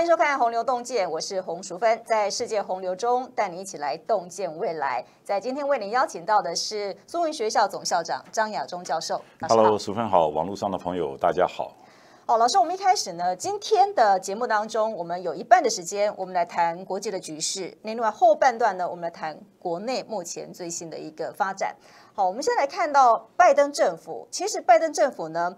欢迎收看《洪流洞见》，我是洪淑芬，在世界洪流中带你一起来洞见未来。在今天为您邀请到的是松云学校总校长张亚忠教授。Hello，淑芬好，网络上的朋友大家好。好，老师，我们一开始呢，今天的节目当中，我们有一半的时间，我们来谈国际的局势。另外后半段呢，我们来谈国内目前最新的一个发展。好，我们先来看到拜登政府。其实拜登政府呢，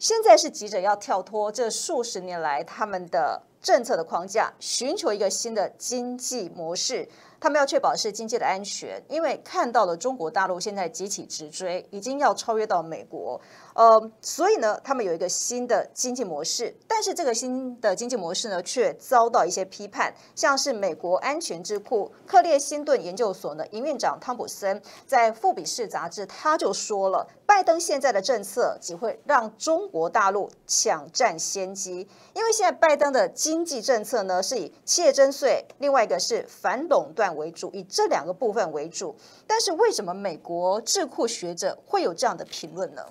现在是急着要跳脱这数十年来他们的。政策的框架，寻求一个新的经济模式。他们要确保是经济的安全，因为看到了中国大陆现在集体直追，已经要超越到美国。呃，所以呢，他们有一个新的经济模式，但是这个新的经济模式呢，却遭到一些批判，像是美国安全智库克列辛顿研究所呢，营运长汤普森在《富比士》杂志，他就说了，拜登现在的政策只会让中国大陆抢占先机，因为现在拜登的经济政策呢，是以切征税，另外一个是反垄断为主，以这两个部分为主，但是为什么美国智库学者会有这样的评论呢？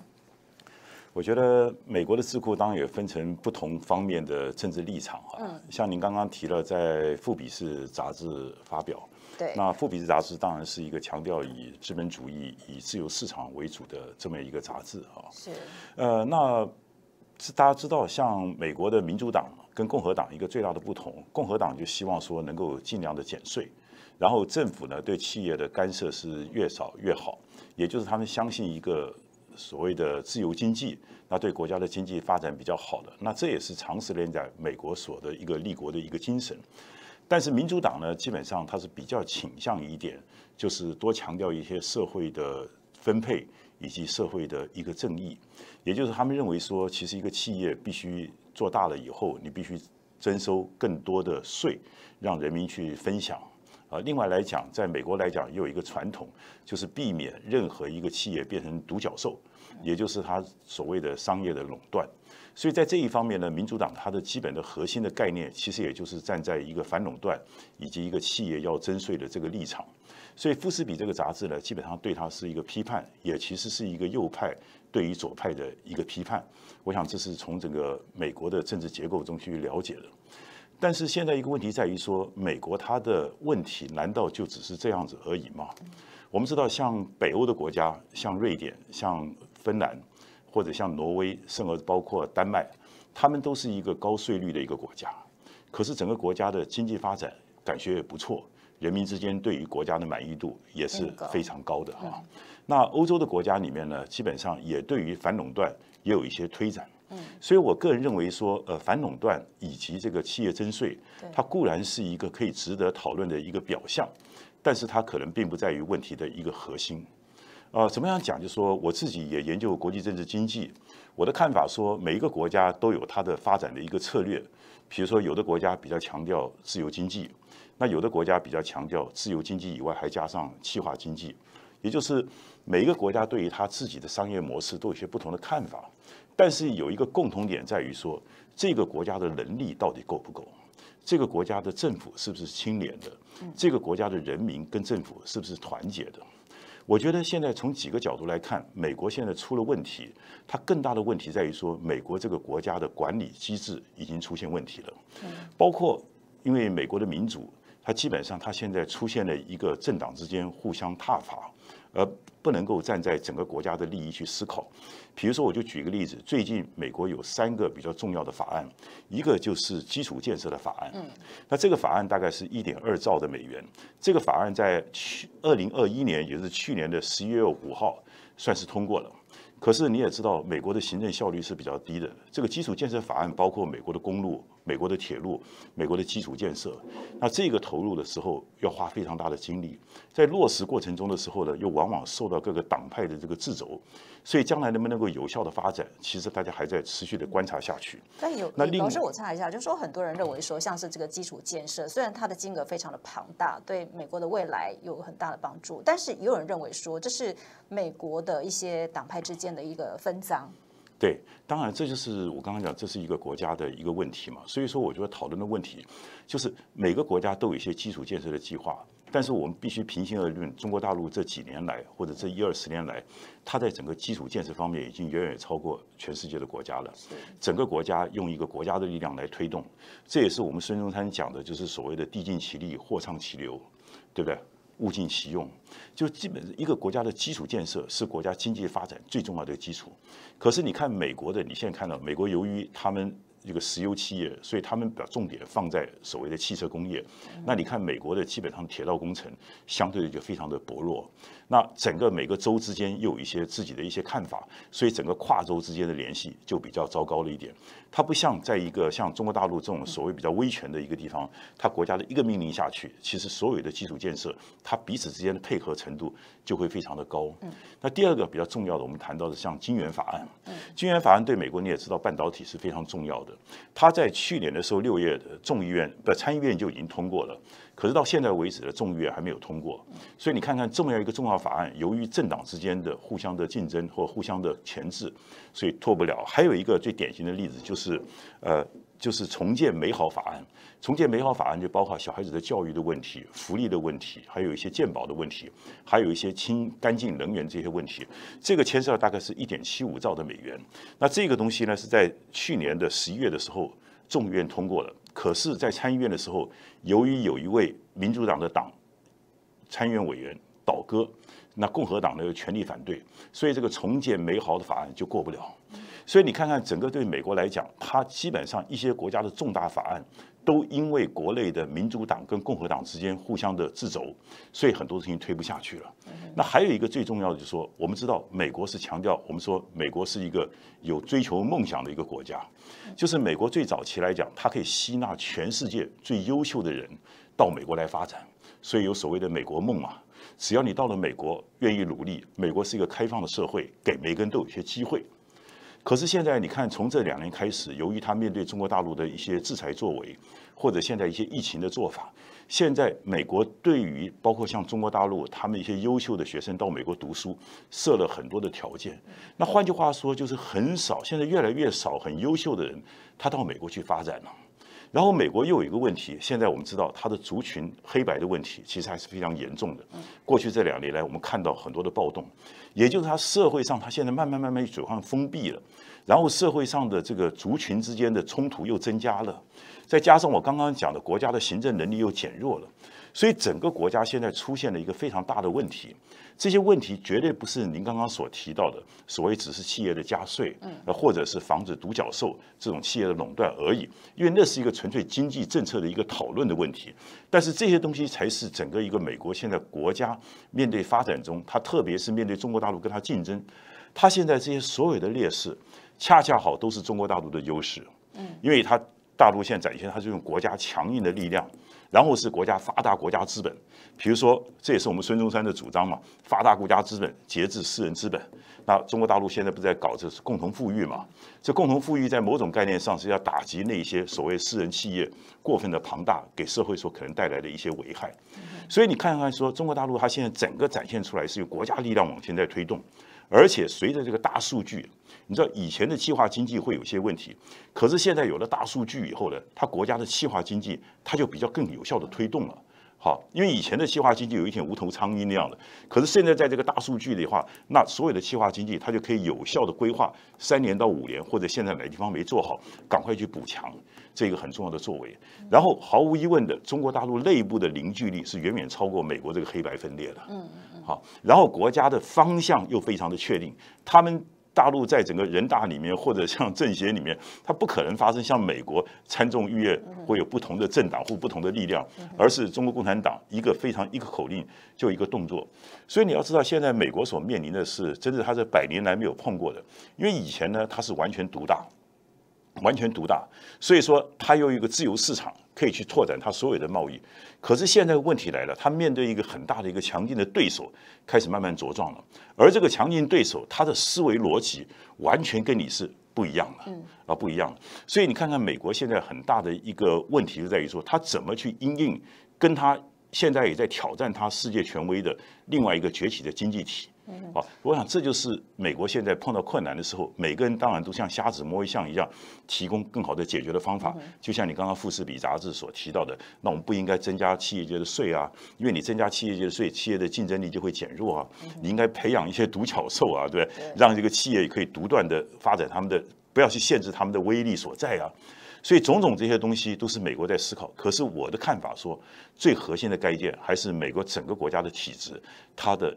我觉得美国的智库当然也分成不同方面的政治立场哈，像您刚刚提了，在《富比士》杂志发表，对，那《富比士》杂志当然是一个强调以资本主义、以自由市场为主的这么一个杂志啊，是，呃，那大家知道，像美国的民主党跟共和党一个最大的不同，共和党就希望说能够尽量的减税，然后政府呢对企业的干涉是越少越好，也就是他们相信一个。所谓的自由经济，那对国家的经济发展比较好的，那这也是长时间在美国所的一个立国的一个精神。但是民主党呢，基本上它是比较倾向一点，就是多强调一些社会的分配以及社会的一个正义。也就是他们认为说，其实一个企业必须做大了以后，你必须征收更多的税，让人民去分享。啊，另外来讲，在美国来讲也有一个传统，就是避免任何一个企业变成独角兽。也就是他所谓的商业的垄断，所以在这一方面呢，民主党它的基本的核心的概念，其实也就是站在一个反垄断以及一个企业要征税的这个立场。所以《富士比》这个杂志呢，基本上对它是一个批判，也其实是一个右派对于左派的一个批判。我想这是从整个美国的政治结构中去了解的。但是现在一个问题在于说，美国它的问题难道就只是这样子而已吗？我们知道，像北欧的国家，像瑞典，像芬兰或者像挪威，甚至包括丹麦，他们都是一个高税率的一个国家，可是整个国家的经济发展感觉也不错，人民之间对于国家的满意度也是非常高的哈。那欧洲的国家里面呢，基本上也对于反垄断也有一些推展。嗯，所以我个人认为说，呃，反垄断以及这个企业征税，它固然是一个可以值得讨论的一个表象，但是它可能并不在于问题的一个核心。呃，怎么样讲？就说我自己也研究国际政治经济，我的看法说，每一个国家都有它的发展的一个策略。比如说，有的国家比较强调自由经济，那有的国家比较强调自由经济以外还加上计划经济，也就是每一个国家对于它自己的商业模式都有些不同的看法。但是有一个共同点在于说，这个国家的能力到底够不够？这个国家的政府是不是清廉的？这个国家的人民跟政府是不是团结的？我觉得现在从几个角度来看，美国现在出了问题，它更大的问题在于说，美国这个国家的管理机制已经出现问题了，包括因为美国的民主，它基本上它现在出现了一个政党之间互相踏伐，而不能够站在整个国家的利益去思考，比如说，我就举个例子，最近美国有三个比较重要的法案，一个就是基础建设的法案，嗯，那这个法案大概是一点二兆的美元，这个法案在去二零二一年，也就是去年的十一月五号算是通过了，可是你也知道，美国的行政效率是比较低的，这个基础建设法案包括美国的公路。美国的铁路，美国的基础建设，那这个投入的时候要花非常大的精力，在落实过程中的时候呢，又往往受到各个党派的这个制肘，所以将来能不能够有效的发展，其实大家还在持续的观察下去。但有那老师，我插一下，就说很多人认为说，像是这个基础建设，虽然它的金额非常的庞大，对美国的未来有很大的帮助，但是也有人认为说，这是美国的一些党派之间的一个分赃。对，当然，这就是我刚刚讲，这是一个国家的一个问题嘛。所以说，我觉得讨论的问题，就是每个国家都有一些基础建设的计划，但是我们必须平心而论，中国大陆这几年来或者这一二十年来，它在整个基础建设方面已经远远超过全世界的国家了。整个国家用一个国家的力量来推动，这也是我们孙中山讲的，就是所谓的“地尽其力，货畅其流”，对不对？物尽其用，就基本一个国家的基础建设是国家经济发展最重要的基础。可是你看美国的，你现在看到美国由于他们这个石油企业，所以他们比较重点放在所谓的汽车工业。那你看美国的基本上铁道工程相对的就非常的薄弱。那整个每个州之间又有一些自己的一些看法，所以整个跨州之间的联系就比较糟糕了一点。它不像在一个像中国大陆这种所谓比较威权的一个地方，它国家的一个命令下去，其实所有的基础建设，它彼此之间的配合程度就会非常的高。那第二个比较重要的，我们谈到的像晶圆法案，晶圆法案对美国你也知道，半导体是非常重要的。它在去年的时候六月的众议院不参议院就已经通过了。可是到现在为止呢，众议院还没有通过，所以你看看这么样一个重要法案，由于政党之间的互相的竞争或互相的钳制，所以拖不了。还有一个最典型的例子就是，呃，就是重建美好法案。重建美好法案就包括小孩子的教育的问题、福利的问题，还有一些健保的问题，还有一些清干净能源这些问题。这个牵涉到大概是一点七五兆的美元。那这个东西呢，是在去年的十一月的时候，众议院通过了。可是，在参议院的时候，由于有一位民主党的党参议员委员倒戈，那共和党呢又全力反对，所以这个重建美好的法案就过不了。所以你看看，整个对美国来讲，它基本上一些国家的重大法案，都因为国内的民主党跟共和党之间互相的制肘，所以很多事情推不下去了。那还有一个最重要的就是说，我们知道美国是强调，我们说美国是一个有追求梦想的一个国家，就是美国最早期来讲，它可以吸纳全世界最优秀的人到美国来发展，所以有所谓的美国梦嘛。只要你到了美国，愿意努力，美国是一个开放的社会，给每个人都有些机会。可是现在你看，从这两年开始，由于他面对中国大陆的一些制裁作为，或者现在一些疫情的做法，现在美国对于包括像中国大陆他们一些优秀的学生到美国读书设了很多的条件。那换句话说，就是很少，现在越来越少，很优秀的人他到美国去发展了。然后美国又有一个问题，现在我们知道它的族群黑白的问题其实还是非常严重的。过去这两年来，我们看到很多的暴动。也就是他社会上，他现在慢慢慢慢水患封闭了，然后社会上的这个族群之间的冲突又增加了，再加上我刚刚讲的国家的行政能力又减弱了，所以整个国家现在出现了一个非常大的问题。这些问题绝对不是您刚刚所提到的所谓只是企业的加税，嗯，或者是防止独角兽这种企业的垄断而已，因为那是一个纯粹经济政策的一个讨论的问题。但是这些东西才是整个一个美国现在国家面对发展中，它特别是面对中国。大陆跟他竞争，他现在这些所有的劣势，恰恰好都是中国大陆的优势。嗯，因为他大陆现在展现，他这种国家强硬的力量。然后是国家发达国家资本，比如说，这也是我们孙中山的主张嘛，发达国家资本节制私人资本。那中国大陆现在不在搞这是共同富裕嘛？这共同富裕在某种概念上是要打击那些所谓私人企业过分的庞大，给社会所可能带来的一些危害。所以你看看说，中国大陆它现在整个展现出来是由国家力量往前在推动。而且随着这个大数据，你知道以前的计划经济会有些问题，可是现在有了大数据以后呢，它国家的计划经济它就比较更有效的推动了，好，因为以前的计划经济有一点无头苍蝇那样的，可是现在在这个大数据的话，那所有的计划经济它就可以有效的规划三年到五年，或者现在哪地方没做好，赶快去补强，这个很重要的作为。然后毫无疑问的，中国大陆内部的凝聚力是远远超过美国这个黑白分裂的。好，然后国家的方向又非常的确定。他们大陆在整个人大里面，或者像政协里面，它不可能发生像美国参众议院会有不同的政党或不同的力量，而是中国共产党一个非常一个口令就一个动作。所以你要知道，现在美国所面临的是真的，它是百年来没有碰过的，因为以前呢，它是完全独大。完全独大，所以说它有一个自由市场，可以去拓展它所有的贸易。可是现在问题来了，它面对一个很大的一个强劲的对手，开始慢慢茁壮了。而这个强劲对手，他的思维逻辑完全跟你是不一样的，啊，不一样的。所以你看看美国现在很大的一个问题就在于说，他怎么去因应跟他现在也在挑战他世界权威的另外一个崛起的经济体。好，我想这就是美国现在碰到困难的时候，每个人当然都像瞎子摸一象一样，提供更好的解决的方法。就像你刚刚富士比杂志所提到的，那我们不应该增加企业界的税啊，因为你增加企业界的税，企业的竞争力就会减弱啊。你应该培养一些独角兽啊，对让这个企业可以独断的发展他们的，不要去限制他们的威力所在啊。所以种种这些东西都是美国在思考。可是我的看法说，最核心的概念还是美国整个国家的体制，它的。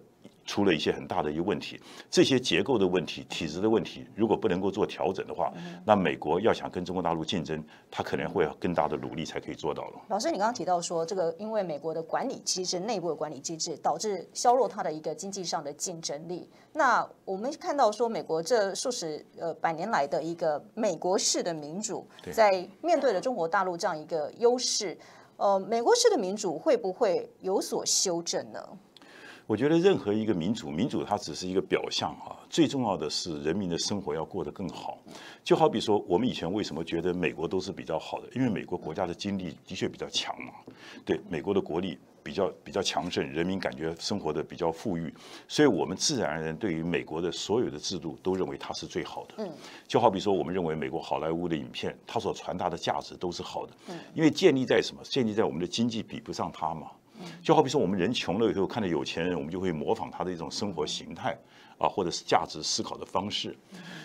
出了一些很大的一个问题，这些结构的问题、体制的问题，如果不能够做调整的话，那美国要想跟中国大陆竞争，它可能会更大的努力才可以做到了。老师，你刚刚提到说，这个因为美国的管理机制、内部的管理机制，导致削弱它的一个经济上的竞争力。那我们看到说，美国这数十呃百年来的一个美国式的民主，在面对了中国大陆这样一个优势，呃，美国式的民主会不会有所修正呢？我觉得任何一个民主，民主它只是一个表象啊，最重要的是人民的生活要过得更好。就好比说，我们以前为什么觉得美国都是比较好的？因为美国国家的经济的确比较强嘛，对美国的国力比较比较强盛，人民感觉生活的比较富裕，所以我们自然而然对于美国的所有的制度都认为它是最好的。就好比说，我们认为美国好莱坞的影片，它所传达的价值都是好的，因为建立在什么？建立在我们的经济比不上它嘛。就好比说，我们人穷了以后，看到有钱人，我们就会模仿他的一种生活形态啊，或者是价值思考的方式。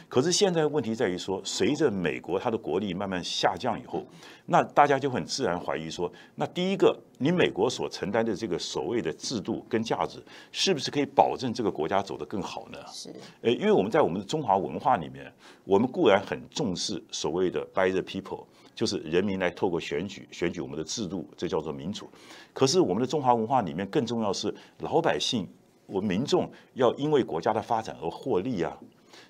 可是现在问题在于说，随着美国它的国力慢慢下降以后，那大家就很自然怀疑说，那第一个，你美国所承担的这个所谓的制度跟价值，是不是可以保证这个国家走得更好呢？是，呃，因为我们在我们的中华文化里面，我们固然很重视所谓的 “by the people”。就是人民来透过选举选举我们的制度，这叫做民主。可是我们的中华文化里面更重要是老百姓，我民众要因为国家的发展而获利啊。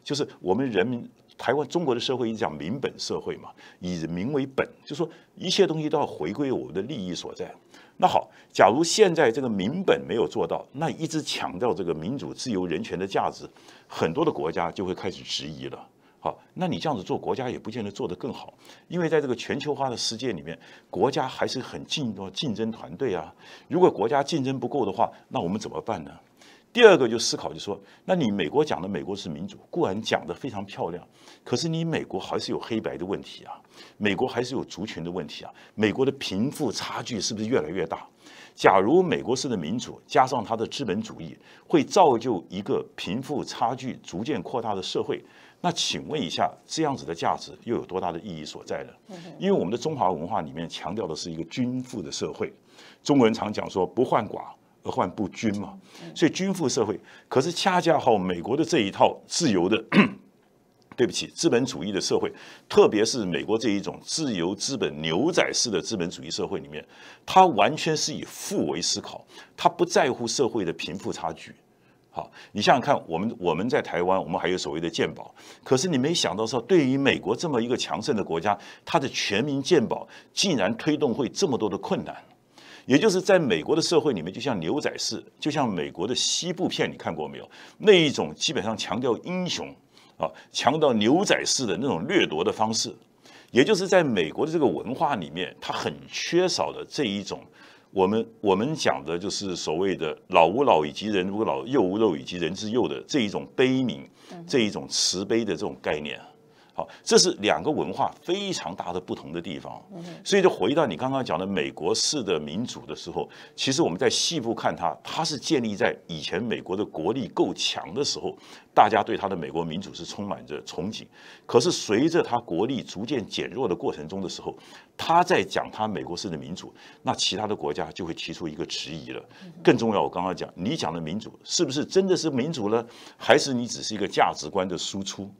就是我们人民台湾中国的社会一直讲民本社会嘛，以民为本，就说一切东西都要回归我们的利益所在。那好，假如现在这个民本没有做到，那一直强调这个民主、自由、人权的价值，很多的国家就会开始质疑了。好，那你这样子做，国家也不见得做得更好，因为在这个全球化的世界里面，国家还是很进到竞争团队啊。如果国家竞争不够的话，那我们怎么办呢？第二个就思考，就说那你美国讲的美国是民主，固然讲得非常漂亮，可是你美国还是有黑白的问题啊，美国还是有族群的问题啊，美国的贫富差距是不是越来越大？假如美国式的民主加上它的资本主义，会造就一个贫富差距逐渐扩大的社会。那请问一下，这样子的价值又有多大的意义所在呢？因为我们的中华文化里面强调的是一个均富的社会，中国人常讲说“不患寡而患不均”嘛，所以均富社会。可是恰恰好，美国的这一套自由的，对不起，资本主义的社会，特别是美国这一种自由资本牛仔式的资本主义社会里面，它完全是以富为思考，它不在乎社会的贫富差距。好，你想想看，我们我们在台湾，我们还有所谓的鉴宝。可是你没想到说，对于美国这么一个强盛的国家，它的全民鉴宝竟然推动会这么多的困难。也就是在美国的社会里面，就像牛仔式，就像美国的西部片，你看过没有？那一种基本上强调英雄啊，强调牛仔式的那种掠夺的方式。也就是在美国的这个文化里面，它很缺少的这一种。我们我们讲的就是所谓的老吾老以及人之老，幼吾幼以及人之幼的这一种悲悯，这一种慈悲的这种概念。好，这是两个文化非常大的不同的地方，所以就回到你刚刚讲的美国式的民主的时候，其实我们在细部看它，它是建立在以前美国的国力够强的时候，大家对它的美国民主是充满着憧憬。可是随着它国力逐渐减弱的过程中的时候，他在讲他美国式的民主，那其他的国家就会提出一个质疑了。更重要，我刚刚讲，你讲的民主是不是真的是民主呢？还是你只是一个价值观的输出，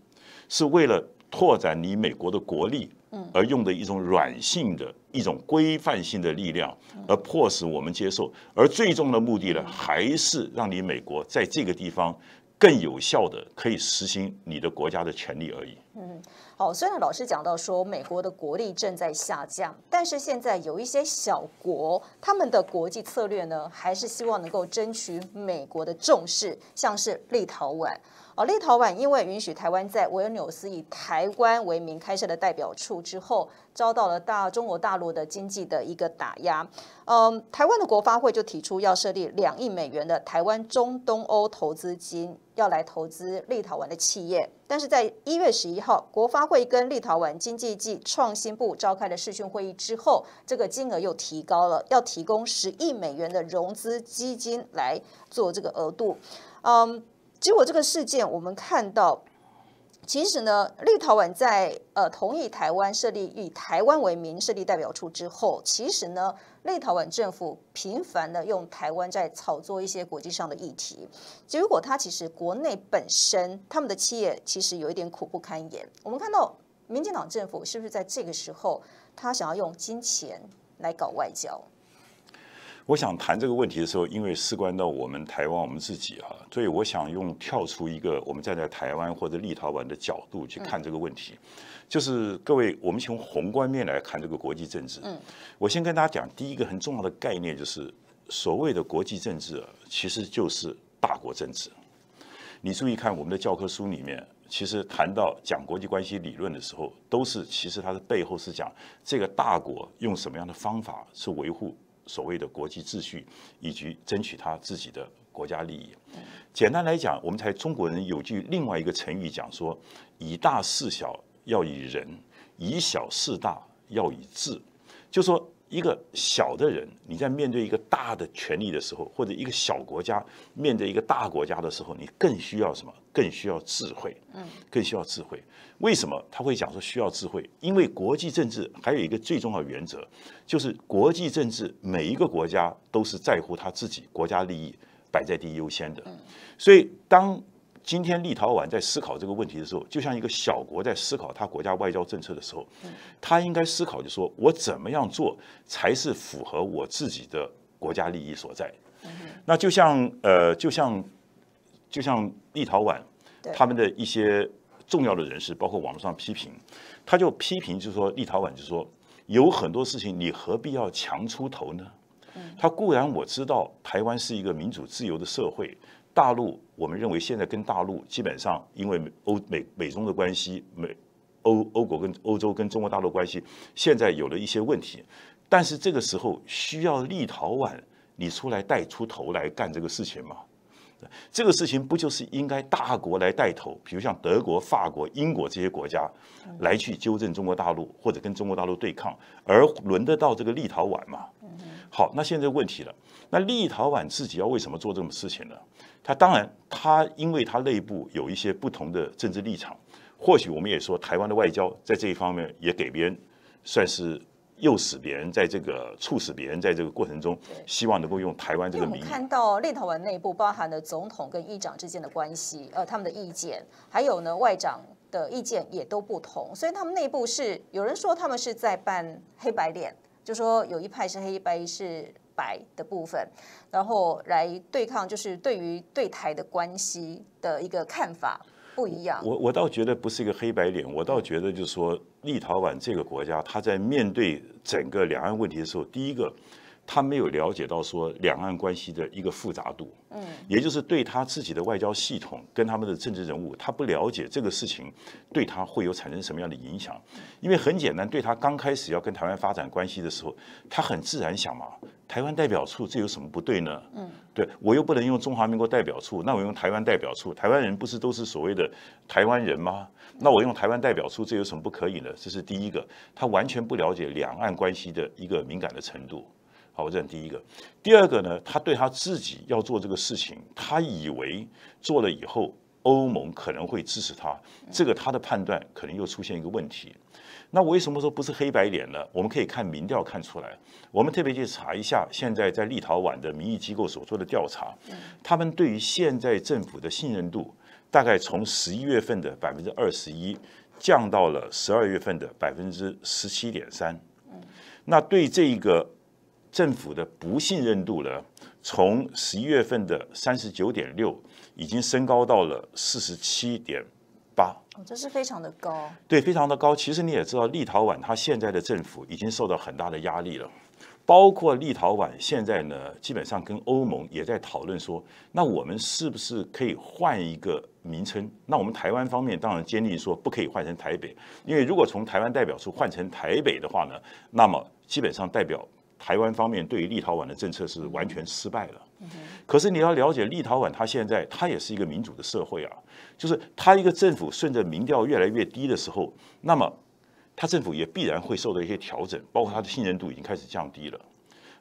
是为了？拓展你美国的国力，嗯，而用的一种软性的一种规范性的力量，而迫使我们接受，而最终的目的呢，还是让你美国在这个地方更有效的可以实行你的国家的权利而已。嗯，好，虽然老师讲到说美国的国力正在下降，但是现在有一些小国，他们的国际策略呢，还是希望能够争取美国的重视，像是立陶宛。哦，立陶宛因为允许台湾在维也纽斯以台湾为名开设的代表处之后，遭到了大中国大陆的经济的一个打压。嗯，台湾的国发会就提出要设立两亿美元的台湾中东欧投资金，要来投资立陶宛的企业。但是在一月十一号，国发会跟立陶宛经济暨创新部召开了视讯会议之后，这个金额又提高了，要提供十亿美元的融资基金来做这个额度。嗯。结果这个事件，我们看到，其实呢，立陶宛在呃同意台湾设立以台湾为名设立代表处之后，其实呢，立陶宛政府频繁的用台湾在炒作一些国际上的议题。结果，他其实国内本身他们的企业其实有一点苦不堪言。我们看到，民进党政府是不是在这个时候，他想要用金钱来搞外交？我想谈这个问题的时候，因为事关到我们台湾、我们自己啊，所以我想用跳出一个我们站在台湾或者立陶宛的角度去看这个问题。就是各位，我们从宏观面来看这个国际政治，我先跟大家讲第一个很重要的概念，就是所谓的国际政治，其实就是大国政治。你注意看我们的教科书里面，其实谈到讲国际关系理论的时候，都是其实它的背后是讲这个大国用什么样的方法去维护。所谓的国际秩序，以及争取他自己的国家利益。简单来讲，我们才中国人有句另外一个成语讲说：以大事小要以仁，以小事大要以智。就说。一个小的人，你在面对一个大的权力的时候，或者一个小国家面对一个大国家的时候，你更需要什么？更需要智慧。嗯，更需要智慧。为什么他会讲说需要智慧？因为国际政治还有一个最重要原则，就是国际政治每一个国家都是在乎他自己国家利益摆在第一优先的。所以当。今天立陶宛在思考这个问题的时候，就像一个小国在思考他国家外交政策的时候，他应该思考，就说我怎么样做才是符合我自己的国家利益所在。那就像呃，就像就像立陶宛，他们的一些重要的人士，包括网络上批评，他就批评，就是说立陶宛，就说有很多事情你何必要强出头呢？他固然我知道台湾是一个民主自由的社会。大陆，我们认为现在跟大陆基本上，因为欧美美中的关系，美欧欧国跟欧洲跟中国大陆关系，现在有了一些问题。但是这个时候需要立陶宛你出来带出头来干这个事情吗？这个事情不就是应该大国来带头，比如像德国、法国、英国这些国家来去纠正中国大陆或者跟中国大陆对抗，而轮得到这个立陶宛吗？好，那现在问题了，那立陶宛自己要为什么做这种事情呢？他当然，他因为他内部有一些不同的政治立场，或许我们也说台湾的外交在这一方面也给别人算是诱使别人，在这个促使别人在这个过程中，希望能够用台湾这个名。我看到立陶宛内部包含了总统跟议长之间的关系，呃，他们的意见，还有呢外长的意见也都不同，所以他们内部是有人说他们是在扮黑白脸，就说有一派是黑白是。台的部分，然后来对抗，就是对于对台的关系的一个看法不一样。我我倒觉得不是一个黑白脸，我倒觉得就是说，立陶宛这个国家，他在面对整个两岸问题的时候，第一个，他没有了解到说两岸关系的一个复杂度，嗯，也就是对他自己的外交系统跟他们的政治人物，他不了解这个事情对他会有产生什么样的影响。因为很简单，对他刚开始要跟台湾发展关系的时候，他很自然想嘛。台湾代表处这有什么不对呢？嗯，对我又不能用中华民国代表处，那我用台湾代表处。台湾人不是都是所谓的台湾人吗？那我用台湾代表处，这有什么不可以呢？这是第一个，他完全不了解两岸关系的一个敏感的程度。好，我讲第一个。第二个呢，他对他自己要做这个事情，他以为做了以后。欧盟可能会支持他，这个他的判断可能又出现一个问题。那为什么说不是黑白脸呢？我们可以看民调看出来。我们特别去查一下现在在立陶宛的民意机构所做的调查，他们对于现在政府的信任度大概从十一月份的百分之二十一降到了十二月份的百分之十七点三。那对这个政府的不信任度呢，从十一月份的三十九点六。已经升高到了四十七点八，哦，这是非常的高，对，非常的高。其实你也知道，立陶宛它现在的政府已经受到很大的压力了，包括立陶宛现在呢，基本上跟欧盟也在讨论说，那我们是不是可以换一个名称？那我们台湾方面当然坚定说不可以换成台北，因为如果从台湾代表处换成台北的话呢，那么基本上代表台湾方面对于立陶宛的政策是完全失败了。可是你要了解立陶宛，它现在它也是一个民主的社会啊，就是它一个政府顺着民调越来越低的时候，那么它政府也必然会受到一些调整，包括它的信任度已经开始降低了。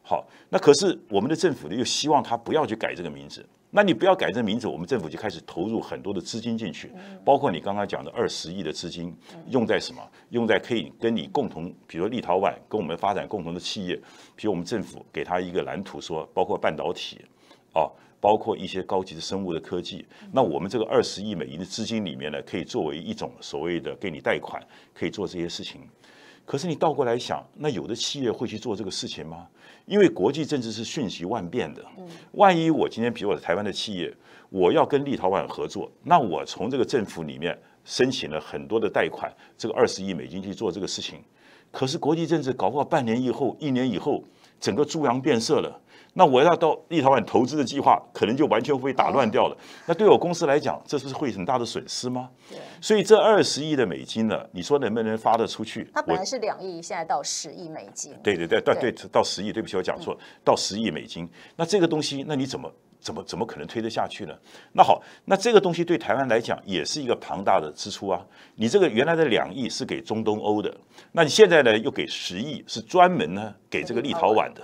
好，那可是我们的政府呢又希望它不要去改这个名字。那你不要改这个名字，我们政府就开始投入很多的资金进去，包括你刚刚讲的二十亿的资金用在什么？用在可以跟你共同，比如立陶宛跟我们发展共同的企业，比如我们政府给他一个蓝图说，包括半导体。啊，包括一些高级的生物的科技，那我们这个二十亿美元的资金里面呢，可以作为一种所谓的给你贷款，可以做这些事情。可是你倒过来想，那有的企业会去做这个事情吗？因为国际政治是瞬息万变的。万一我今天，比如我的台湾的企业，我要跟立陶宛合作，那我从这个政府里面申请了很多的贷款，这个二十亿美金去做这个事情，可是国际政治搞不好半年以后、一年以后。整个猪羊变色了，那我要到立陶宛投资的计划可能就完全会被打乱掉了。那对我公司来讲，这是会很大的损失吗？对。所以这二十亿的美金呢，你说能不能发得出去？它本来是两亿，现在到十亿美金。对对对，对对，到十亿。对不起，我讲错，到十亿美金。那这个东西，那你怎么？怎么怎么可能推得下去呢？那好，那这个东西对台湾来讲也是一个庞大的支出啊。你这个原来的两亿是给中东欧的，那你现在呢又给十亿，是专门呢给这个立陶宛的。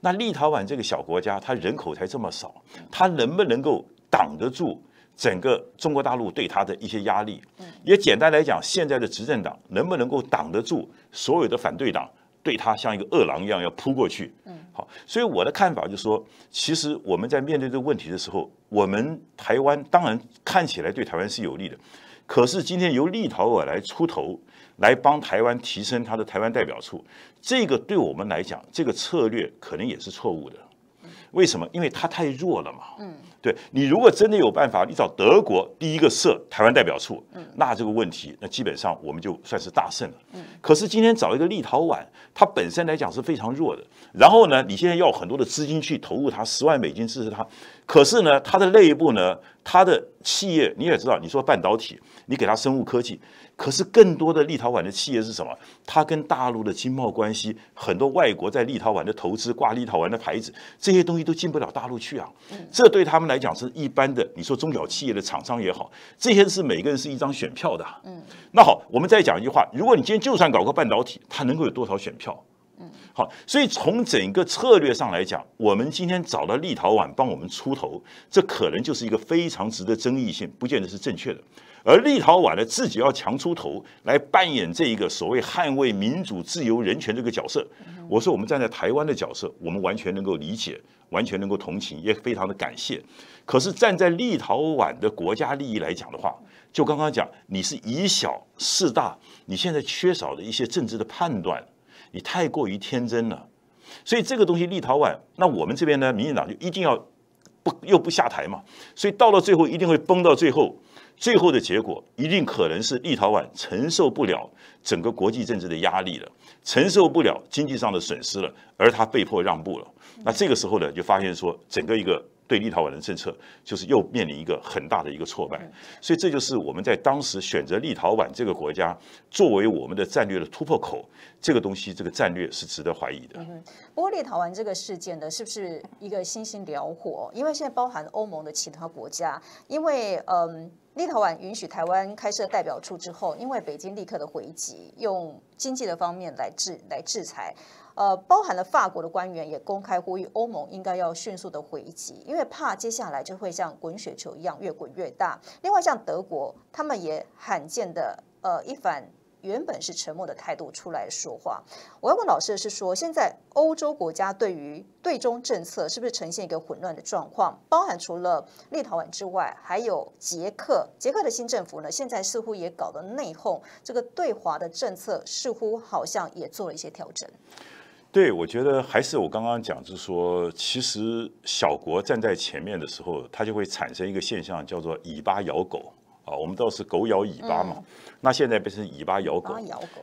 那立陶宛这个小国家，它人口才这么少，它能不能够挡得住整个中国大陆对它的一些压力？也简单来讲，现在的执政党能不能够挡得住所有的反对党？对他像一个饿狼一样要扑过去，嗯，好，所以我的看法就是说，其实我们在面对这个问题的时候，我们台湾当然看起来对台湾是有利的，可是今天由立陶尔来出头来帮台湾提升他的台湾代表处，这个对我们来讲，这个策略可能也是错误的，为什么？因为他太弱了嘛，嗯。对你如果真的有办法，你找德国第一个设台湾代表处，那这个问题那基本上我们就算是大胜了。可是今天找一个立陶宛，它本身来讲是非常弱的。然后呢，你现在要很多的资金去投入它，十万美金支持它。可是呢，它的内部呢，它的企业你也知道，你说半导体，你给它生物科技。可是更多的立陶宛的企业是什么？它跟大陆的经贸关系，很多外国在立陶宛的投资挂立陶宛的牌子，这些东西都进不了大陆去啊。这对他们来讲是一般的。你说中小企业的厂商也好，这些是每个人是一张选票的。嗯，那好，我们再讲一句话：如果你今天就算搞个半导体，它能够有多少选票？好，所以从整个策略上来讲，我们今天找到立陶宛帮我们出头，这可能就是一个非常值得争议性，不见得是正确的。而立陶宛呢，自己要强出头来扮演这一个所谓捍卫民主、自由、人权这个角色，我说我们站在台湾的角色，我们完全能够理解，完全能够同情，也非常的感谢。可是站在立陶宛的国家利益来讲的话，就刚刚讲，你是以小视大，你现在缺少的一些政治的判断。你太过于天真了，所以这个东西立陶宛，那我们这边呢，民进党就一定要不又不下台嘛，所以到了最后一定会崩到最后，最后的结果一定可能是立陶宛承受不了整个国际政治的压力了，承受不了经济上的损失了，而他被迫让步了。那这个时候呢，就发现说整个一个。对立陶宛的政策，就是又面临一个很大的一个挫败，所以这就是我们在当时选择立陶宛这个国家作为我们的战略的突破口，这个东西这个战略是值得怀疑的。嗯，不过立陶宛这个事件呢，是不是一个星星燎火？因为现在包含欧盟的其他国家，因为嗯，立陶宛允许台湾开设代表处之后，因为北京立刻的回击，用经济的方面来制来制裁。呃，包含了法国的官员也公开呼吁欧盟应该要迅速的回击，因为怕接下来就会像滚雪球一样越滚越大。另外，像德国，他们也罕见的呃一反原本是沉默的态度出来说话。我要问老师的是，说现在欧洲国家对于对中政策是不是呈现一个混乱的状况？包含除了立陶宛之外，还有捷克，捷克的新政府呢，现在似乎也搞得内讧，这个对华的政策似乎好像也做了一些调整。对，我觉得还是我刚刚讲，就是说，其实小国站在前面的时候，它就会产生一个现象，叫做“尾巴咬狗”啊，我们倒是狗咬尾巴嘛，那现在变成尾巴咬狗，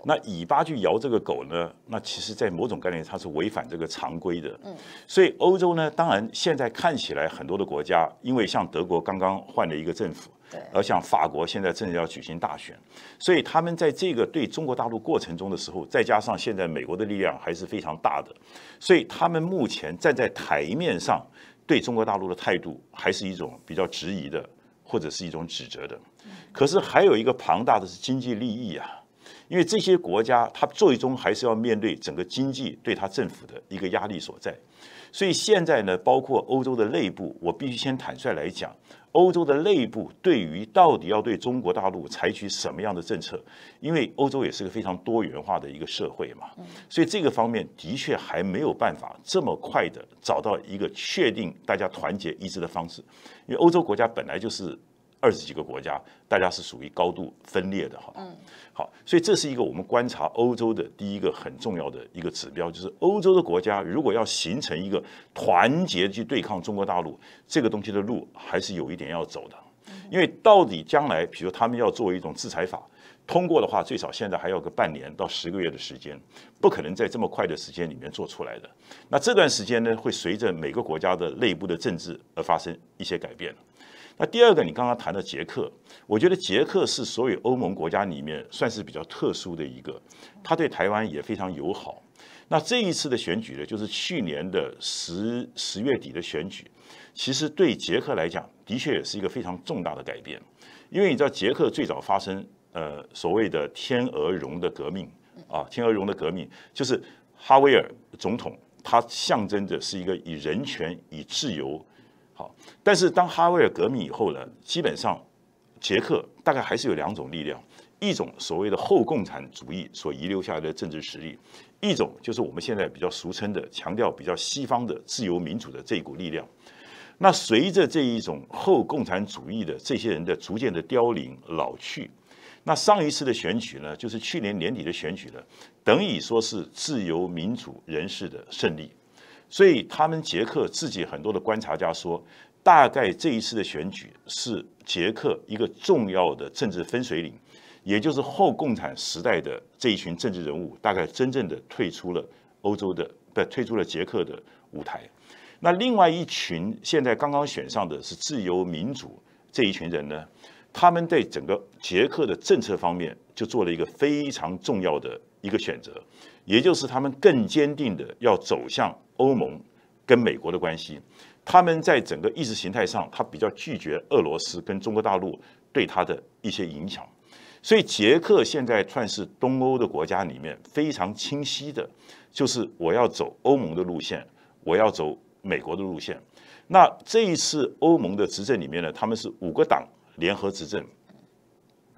那尾巴去咬这个狗呢？那其实，在某种概念，它是违反这个常规的。嗯，所以欧洲呢，当然现在看起来很多的国家，因为像德国刚刚换了一个政府。而像法国现在正要举行大选，所以他们在这个对中国大陆过程中的时候，再加上现在美国的力量还是非常大的，所以他们目前站在台面上对中国大陆的态度还是一种比较质疑的，或者是一种指责的。可是还有一个庞大的是经济利益啊，因为这些国家它最终还是要面对整个经济对它政府的一个压力所在。所以现在呢，包括欧洲的内部，我必须先坦率来讲。欧洲的内部对于到底要对中国大陆采取什么样的政策，因为欧洲也是个非常多元化的一个社会嘛，所以这个方面的确还没有办法这么快的找到一个确定大家团结一致的方式，因为欧洲国家本来就是。二十几个国家，大家是属于高度分裂的哈。嗯，好，所以这是一个我们观察欧洲的第一个很重要的一个指标，就是欧洲的国家如果要形成一个团结去对抗中国大陆这个东西的路，还是有一点要走的。因为到底将来，比如他们要做一种制裁法通过的话，最少现在还要个半年到十个月的时间，不可能在这么快的时间里面做出来的。那这段时间呢，会随着每个国家的内部的政治而发生一些改变。那第二个，你刚刚谈的捷克，我觉得捷克是所有欧盟国家里面算是比较特殊的一个，他对台湾也非常友好。那这一次的选举呢，就是去年的十十月底的选举，其实对捷克来讲，的确也是一个非常重大的改变，因为你知道捷克最早发生呃所谓的天鹅绒的革命啊，天鹅绒的革命就是哈维尔总统，他象征着是一个以人权以自由。但是当哈维尔革命以后呢，基本上，捷克大概还是有两种力量，一种所谓的后共产主义所遗留下来的政治实力，一种就是我们现在比较俗称的强调比较西方的自由民主的这一股力量。那随着这一种后共产主义的这些人的逐渐的凋零老去，那上一次的选举呢，就是去年年底的选举呢，等于说是自由民主人士的胜利。所以，他们捷克自己很多的观察家说，大概这一次的选举是捷克一个重要的政治分水岭，也就是后共产时代的这一群政治人物，大概真正的退出了欧洲的，不，退出了捷克的舞台。那另外一群现在刚刚选上的是自由民主这一群人呢，他们对整个捷克的政策方面就做了一个非常重要的一个选择。也就是他们更坚定的要走向欧盟跟美国的关系，他们在整个意识形态上，他比较拒绝俄罗斯跟中国大陆对他的一些影响，所以捷克现在算是东欧的国家里面非常清晰的，就是我要走欧盟的路线，我要走美国的路线。那这一次欧盟的执政里面呢，他们是五个党联合执政。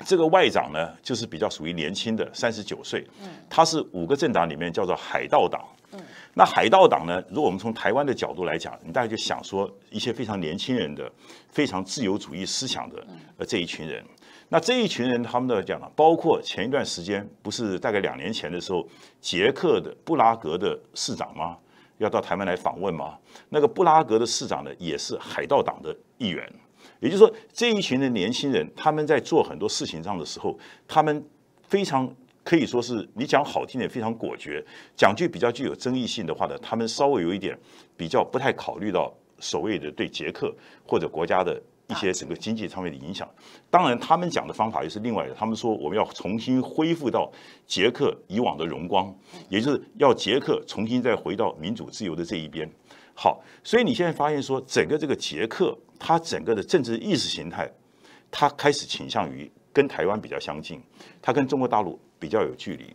这个外长呢，就是比较属于年轻的，三十九岁。嗯，他是五个政党里面叫做海盗党。嗯，那海盗党呢？如果我们从台湾的角度来讲，你大概就想说一些非常年轻人的、非常自由主义思想的呃这一群人。那这一群人，他们的讲，包括前一段时间不是大概两年前的时候，捷克的布拉格的市长吗？要到台湾来访问吗？那个布拉格的市长呢，也是海盗党的议员。也就是说，这一群的年轻人，他们在做很多事情上的时候，他们非常可以说是，你讲好听点，非常果决；讲句比较具有争议性的话呢，他们稍微有一点比较不太考虑到所谓的对捷克或者国家的一些整个经济上面的影响。当然，他们讲的方法又是另外的，他们说我们要重新恢复到捷克以往的荣光，也就是要捷克重新再回到民主自由的这一边。好，所以你现在发现说，整个这个捷克，它整个的政治意识形态，它开始倾向于跟台湾比较相近，它跟中国大陆比较有距离。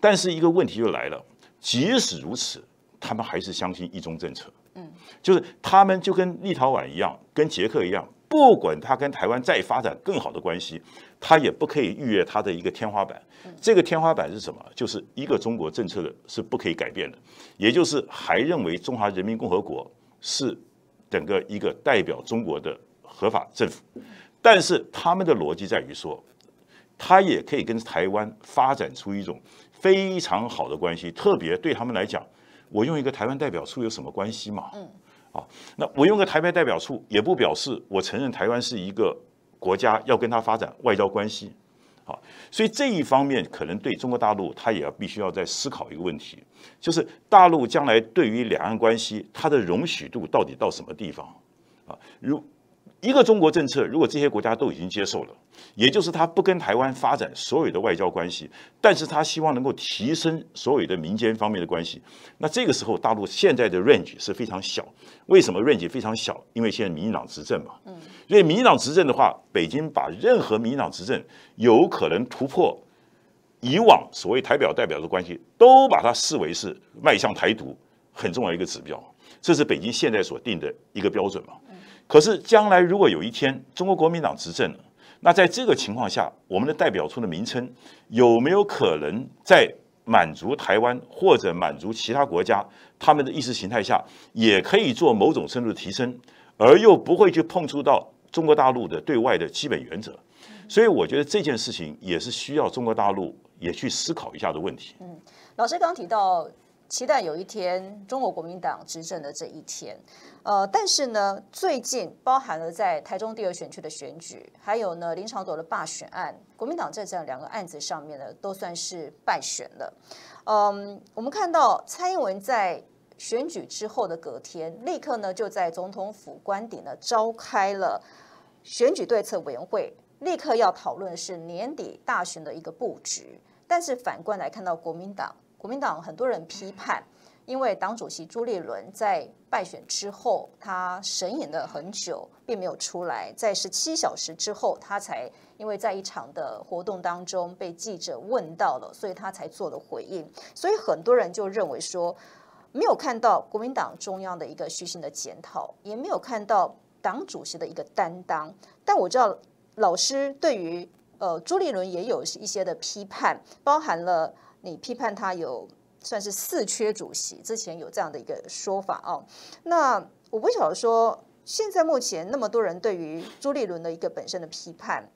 但是一个问题就来了，即使如此，他们还是相信一中政策。嗯，就是他们就跟立陶宛一样，跟捷克一样，不管他跟台湾再发展更好的关系。他也不可以逾越他的一个天花板，这个天花板是什么？就是一个中国政策的是不可以改变的，也就是还认为中华人民共和国是整个一个代表中国的合法政府。但是他们的逻辑在于说，他也可以跟台湾发展出一种非常好的关系，特别对他们来讲，我用一个台湾代表处有什么关系嘛？啊，那我用个台湾代表处也不表示我承认台湾是一个。国家要跟他发展外交关系，啊，所以这一方面可能对中国大陆，他也要必须要在思考一个问题，就是大陆将来对于两岸关系，它的容许度到底到什么地方，啊，如。一个中国政策，如果这些国家都已经接受了，也就是他不跟台湾发展所有的外交关系，但是他希望能够提升所有的民间方面的关系。那这个时候，大陆现在的 range 是非常小。为什么 range 非常小？因为现在民进党执政嘛。嗯。所以民进党执政的话，北京把任何民进党执政有可能突破以往所谓台表代表的关系，都把它视为是迈向台独很重要一个指标。这是北京现在所定的一个标准嘛。可是，将来如果有一天中国国民党执政了，那在这个情况下，我们的代表处的名称有没有可能在满足台湾或者满足其他国家他们的意识形态下，也可以做某种深度的提升，而又不会去碰触到中国大陆的对外的基本原则？所以，我觉得这件事情也是需要中国大陆也去思考一下的问题。嗯，老师刚刚提到。期待有一天中国国民党执政的这一天，呃，但是呢，最近包含了在台中第二选区的选举，还有呢林长佐的罢选案，国民党在这两个案子上面呢，都算是败选了。嗯，我们看到蔡英文在选举之后的隔天，立刻呢就在总统府官邸呢召开了选举对策委员会，立刻要讨论是年底大选的一个布局。但是反观来看到国民党。国民党很多人批判，因为党主席朱立伦在败选之后，他神隐了很久，并没有出来。在十七小时之后，他才因为在一场的活动当中被记者问到了，所以他才做了回应。所以很多人就认为说，没有看到国民党中央的一个虚心的检讨，也没有看到党主席的一个担当。但我知道老师对于呃朱立伦也有一些的批判，包含了。你批判他有算是四缺主席，之前有这样的一个说法哦。那我不晓得说，现在目前那么多人对于朱立伦的一个本身的批判，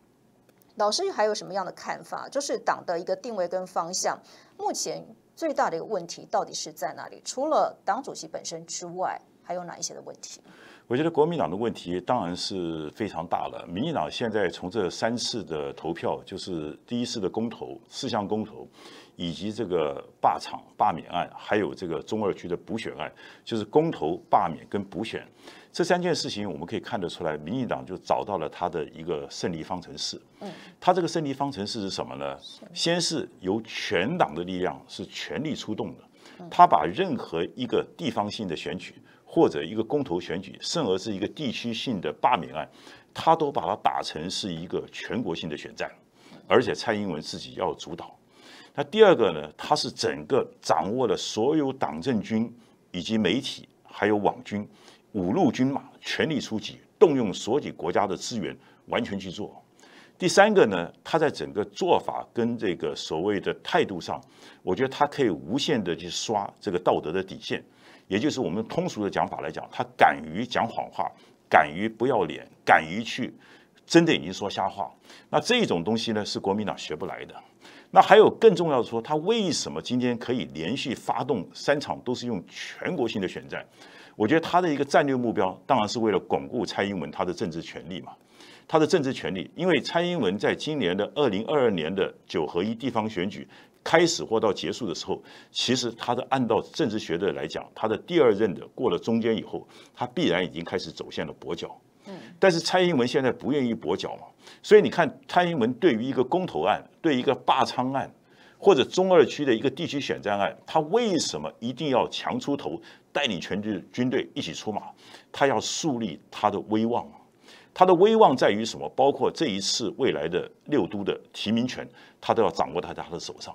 老师还有什么样的看法？就是党的一个定位跟方向，目前最大的一个问题到底是在哪里？除了党主席本身之外，还有哪一些的问题？我觉得国民党的问题当然是非常大了。民进党现在从这三次的投票，就是第一次的公投、四项公投，以及这个罢场、罢免案，还有这个中二区的补选案，就是公投、罢免跟补选这三件事情，我们可以看得出来，民进党就找到了他的一个胜利方程式。嗯，他这个胜利方程式是什么呢？先是由全党的力量是全力出动的，他把任何一个地方性的选举。或者一个公投选举，甚而是一个地区性的罢免案，他都把它打成是一个全国性的选战，而且蔡英文自己要主导。那第二个呢，他是整个掌握了所有党政军以及媒体，还有网军，五路军马全力出击，动用所有国家的资源完全去做。第三个呢，他在整个做法跟这个所谓的态度上，我觉得他可以无限的去刷这个道德的底线。也就是我们通俗的讲法来讲，他敢于讲谎话，敢于不要脸，敢于去真的已经说瞎话。那这种东西呢，是国民党学不来的。那还有更重要的说，他为什么今天可以连续发动三场都是用全国性的选战？我觉得他的一个战略目标当然是为了巩固蔡英文他的政治权利嘛。他的政治权利，因为蔡英文在今年的二零二二年的九合一地方选举。开始或到结束的时候，其实他的按照政治学的来讲，他的第二任的过了中间以后，他必然已经开始走向了跛脚。嗯，但是蔡英文现在不愿意跛脚嘛，所以你看蔡英文对于一个公投案、对一个罢仓案，或者中二区的一个地区选战案，他为什么一定要强出头，带领全军军队一起出马？他要树立他的威望他的威望在于什么？包括这一次未来的六都的提名权，他都要掌握在他的手上。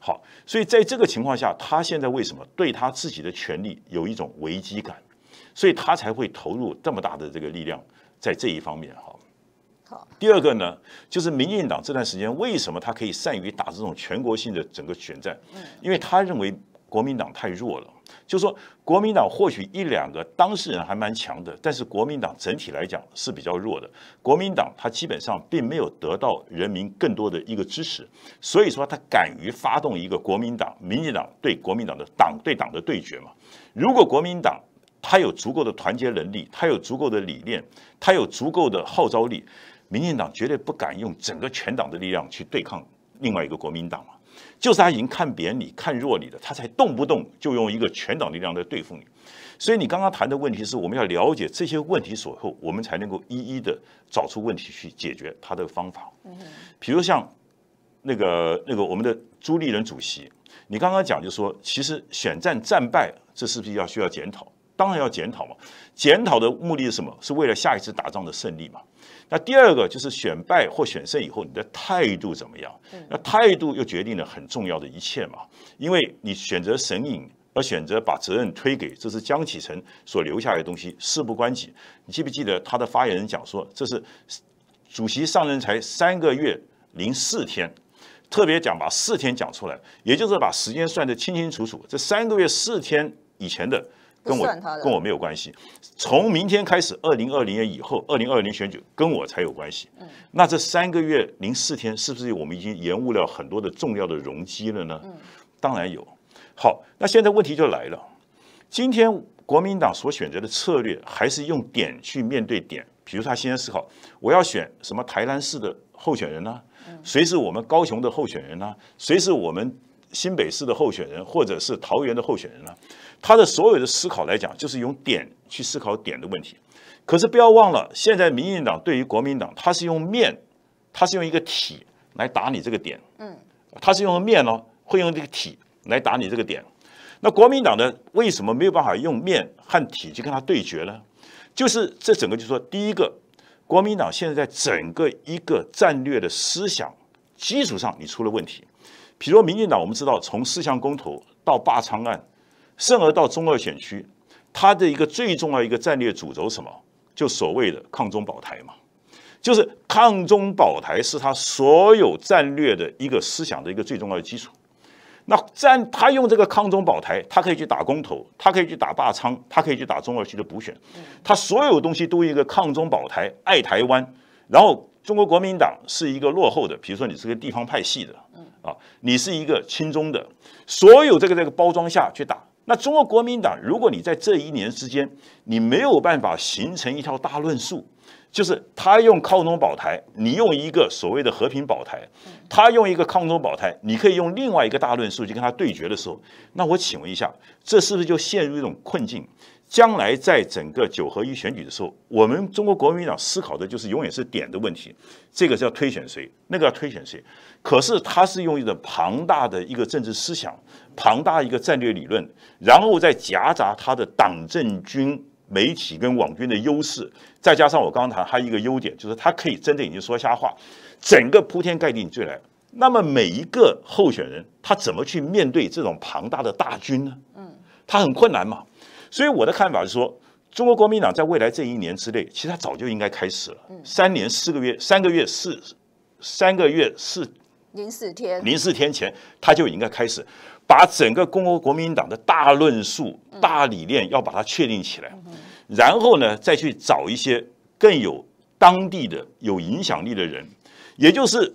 好，所以在这个情况下，他现在为什么对他自己的权利有一种危机感？所以他才会投入这么大的这个力量在这一方面。哈，好。第二个呢，就是民进党这段时间为什么他可以善于打这种全国性的整个选战？嗯，因为他认为国民党太弱了。就说国民党或许一两个当事人还蛮强的，但是国民党整体来讲是比较弱的。国民党它基本上并没有得到人民更多的一个支持，所以说他敢于发动一个国民党、民进党对国民党的党对党的对决嘛。如果国民党他有足够的团结能力，他有足够的理念，他有足够的号召力，民进党绝对不敢用整个全党的力量去对抗另外一个国民党嘛。就是他已经看扁你、看弱你了，他才动不动就用一个全党力量来对付你。所以你刚刚谈的问题是我们要了解这些问题所后，我们才能够一一的找出问题去解决他的方法。嗯，比如像那个那个我们的朱立伦主席，你刚刚讲就说，其实选战战败，这是不是要需要检讨？当然要检讨嘛。检讨的目的是什么？是为了下一次打仗的胜利嘛？那第二个就是选败或选胜以后，你的态度怎么样？那态度又决定了很重要的一切嘛。因为你选择神隐，而选择把责任推给，这是江启臣所留下来的东西。事不关己，你记不记得他的发言人讲说，这是主席上任才三个月零四天，特别讲把四天讲出来，也就是把时间算得清清楚楚。这三个月四天以前的。跟我跟我没有关系。从明天开始，二零二零年以后，二零二零选举跟我才有关系。那这三个月零四天，是不是我们已经延误了很多的重要的容积了呢？嗯，当然有。好，那现在问题就来了。今天国民党所选择的策略，还是用点去面对点，比如他先思考我要选什么台南市的候选人呢？谁是我们高雄的候选人呢？谁是我们？新北市的候选人或者是桃园的候选人呢？他的所有的思考来讲，就是用点去思考点的问题。可是不要忘了，现在民进党对于国民党，他是用面，他是用一个体来打你这个点。嗯，他是用面呢，会用这个体来打你这个点。那国民党的为什么没有办法用面和体去跟他对决呢？就是这整个就说，第一个，国民党现在在整个一个战略的思想基础上，你出了问题。比如说，民进党我们知道，从四项公投到罢仓案，甚而到中二选区，他的一个最重要一个战略主轴什么？就所谓的抗中保台嘛，就是抗中保台是他所有战略的一个思想的一个最重要的基础。那战他用这个抗中保台，他可以去打公投，他可以去打罢仓，他可以去打中二区的补选，他所有东西都一个抗中保台爱台湾。然后中国国民党是一个落后的，比如说你是个地方派系的。你是一个亲中的，所有这个这个包装下去打。那中国国民党，如果你在这一年之间，你没有办法形成一套大论述，就是他用抗中保台，你用一个所谓的和平保台，他用一个抗中保台，你可以用另外一个大论述去跟他对决的时候，那我请问一下，这是不是就陷入一种困境？将来在整个九合一选举的时候，我们中国国民党思考的就是永远是点的问题，这个是要推选谁，那个要推选谁。可是他是用一个庞大的一个政治思想，庞大一个战略理论，然后再夹杂他的党政军媒体跟网军的优势，再加上我刚刚谈他一个优点，就是他可以睁着眼睛说瞎话，整个铺天盖地你追来。那么每一个候选人，他怎么去面对这种庞大的大军呢？嗯，他很困难嘛。所以我的看法是说，中国国民党在未来这一年之内，其实它早就应该开始了。嗯，三年四个月，三个月四，三个月四零四天，零四天前，它就应该开始把整个中国国民党的大论述、大理念要把它确定起来，然后呢，再去找一些更有当地的有影响力的人，也就是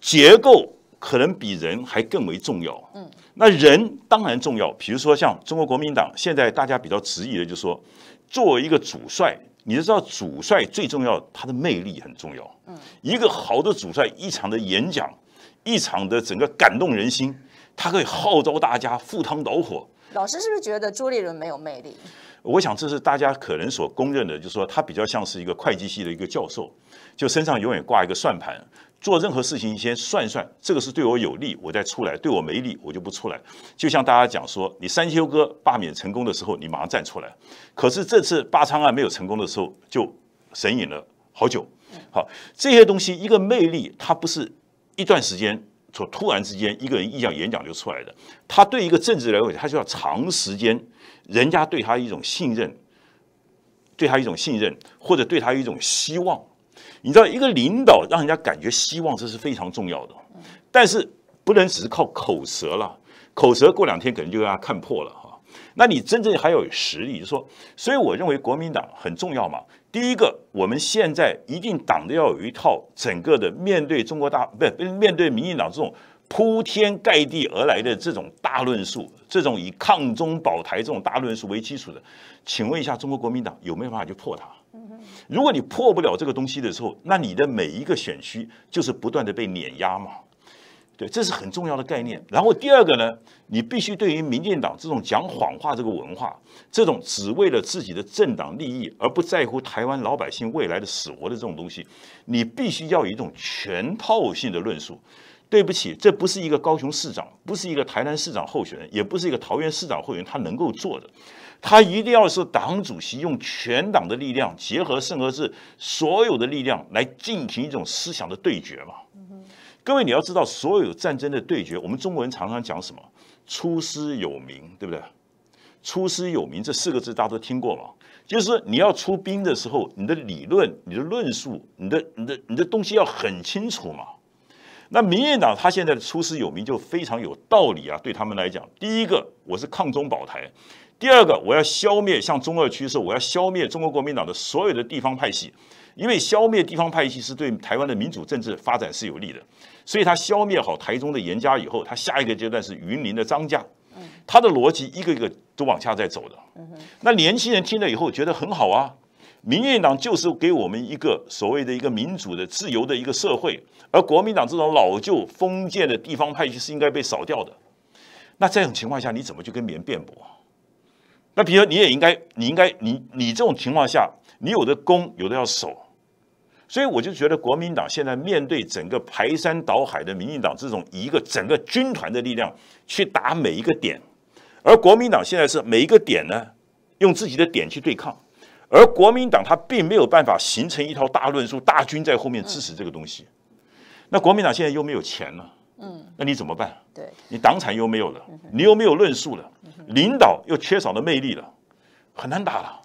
结构。可能比人还更为重要。嗯，那人当然重要。比如说，像中国国民党，现在大家比较质疑的，就是说作为一个主帅，你知道主帅最重要，他的魅力很重要。嗯，一个好的主帅，一场的演讲，一场的整个感动人心，他可以号召大家赴汤蹈火。老师是不是觉得朱立伦没有魅力？我想这是大家可能所公认的，就是说他比较像是一个会计系的一个教授，就身上永远挂一个算盘，做任何事情先算算，这个是对我有利，我再出来；对我没利，我就不出来。就像大家讲说，你三秋哥罢免成功的时候，你马上站出来；可是这次霸仓案没有成功的时候，就神隐了好久。好，这些东西一个魅力，它不是一段时间。说突然之间一个人一讲演讲就出来的，他对一个政治人物，他需要长时间人家对他一种信任，对他一种信任，或者对他一种希望。你知道，一个领导让人家感觉希望，这是非常重要的。但是不能只是靠口舌了，口舌过两天可能就让他看破了哈。那你真正还有实力，就说，所以我认为国民党很重要嘛。第一个，我们现在一定党的要有一套整个的面对中国大不是面对民进党这种铺天盖地而来的这种大论述，这种以抗中保台这种大论述为基础的，请问一下中国国民党有没有办法去破它？如果你破不了这个东西的时候，那你的每一个选区就是不断的被碾压嘛。对，这是很重要的概念。然后第二个呢，你必须对于民进党这种讲谎话这个文化，这种只为了自己的政党利益而不在乎台湾老百姓未来的死活的这种东西，你必须要有一种全套性的论述。对不起，这不是一个高雄市长，不是一个台南市长候选人，也不是一个桃园市长候选人他能够做的，他一定要是党主席用全党的力量，结合圣和志所有的力量来进行一种思想的对决嘛。各位，你要知道，所有战争的对决，我们中国人常常讲什么“出师有名”，对不对？“出师有名”这四个字，大家都听过嘛？就是你要出兵的时候，你的理论、你的论述、你的、你的、你的东西要很清楚嘛。那民进党他现在的“出师有名”就非常有道理啊。对他们来讲，第一个，我是抗中保台；第二个，我要消灭像中二区势，我要消灭中国国民党的所有的地方派系，因为消灭地方派系是对台湾的民主政治发展是有利的。所以他消灭好台中的严家以后，他下一个阶段是云林的张家，他的逻辑一个一个都往下在走的。那年轻人听了以后觉得很好啊，民进党就是给我们一个所谓的一个民主的、自由的一个社会，而国民党这种老旧封建的地方派系是应该被扫掉的。那这种情况下，你怎么去跟别人辩驳？那比如你也应该，你应该，你你这种情况下，你有的攻，有的要守。所以我就觉得，国民党现在面对整个排山倒海的民进党这种一个整个军团的力量去打每一个点，而国民党现在是每一个点呢，用自己的点去对抗，而国民党他并没有办法形成一套大论述，大军在后面支持这个东西。那国民党现在又没有钱了，嗯，那你怎么办？对，你党产又没有了，你又没有论述了，领导又缺少了魅力了，很难打了。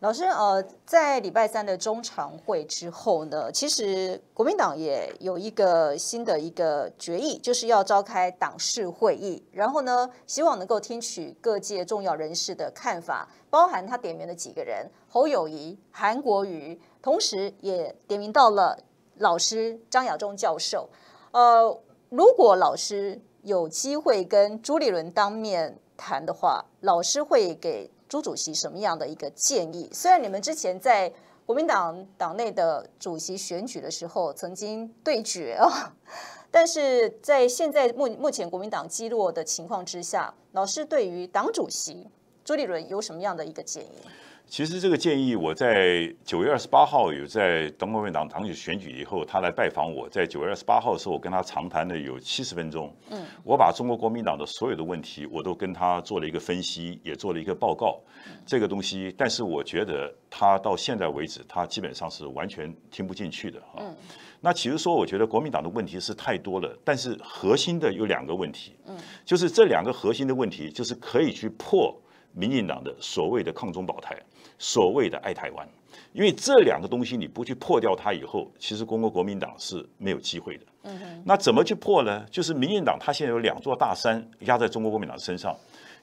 老师，呃，在礼拜三的中常会之后呢，其实国民党也有一个新的一个决议，就是要召开党事会议，然后呢，希望能够听取各界重要人士的看法，包含他点名的几个人，侯友谊、韩国瑜，同时也点名到了老师张亚中教授。呃，如果老师有机会跟朱立伦当面谈的话，老师会给。朱主席什么样的一个建议？虽然你们之前在国民党党内的主席选举的时候曾经对决啊，但是在现在目目前国民党击落的情况之下，老师对于党主席朱立伦有什么样的一个建议？其实这个建议，我在九月二十八号有在东国民党党选选举以后，他来拜访我，在九月二十八号的时候，我跟他长谈了有七十分钟。嗯，我把中国国民党的所有的问题，我都跟他做了一个分析，也做了一个报告。这个东西，但是我觉得他到现在为止，他基本上是完全听不进去的啊。嗯，那其实说，我觉得国民党的问题是太多了，但是核心的有两个问题。嗯，就是这两个核心的问题，就是可以去破民进党的所谓的抗中保台。所谓的爱台湾，因为这两个东西你不去破掉它以后，其实中国国民党是没有机会的。嗯那怎么去破呢？就是民进党它现在有两座大山压在中国国民党身上，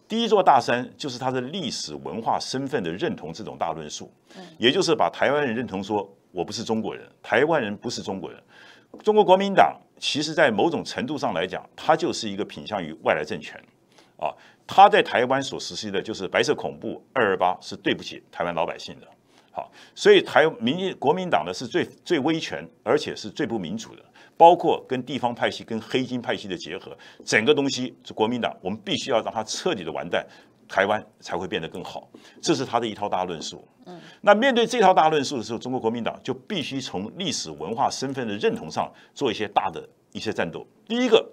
第一座大山就是它的历史文化身份的认同这种大论述，也就是把台湾人认同说我不是中国人，台湾人不是中国人。中国国民党其实，在某种程度上来讲，它就是一个品相于外来政权。啊，他在台湾所实施的就是白色恐怖，二二八是对不起台湾老百姓的。好，所以台民国民党呢是最最威权，而且是最不民主的，包括跟地方派系、跟黑金派系的结合，整个东西是国民党。我们必须要让它彻底的完蛋，台湾才会变得更好。这是他的一套大论述。嗯，那面对这套大论述的时候，中国国民党就必须从历史文化、身份的认同上做一些大的一些战斗。第一个。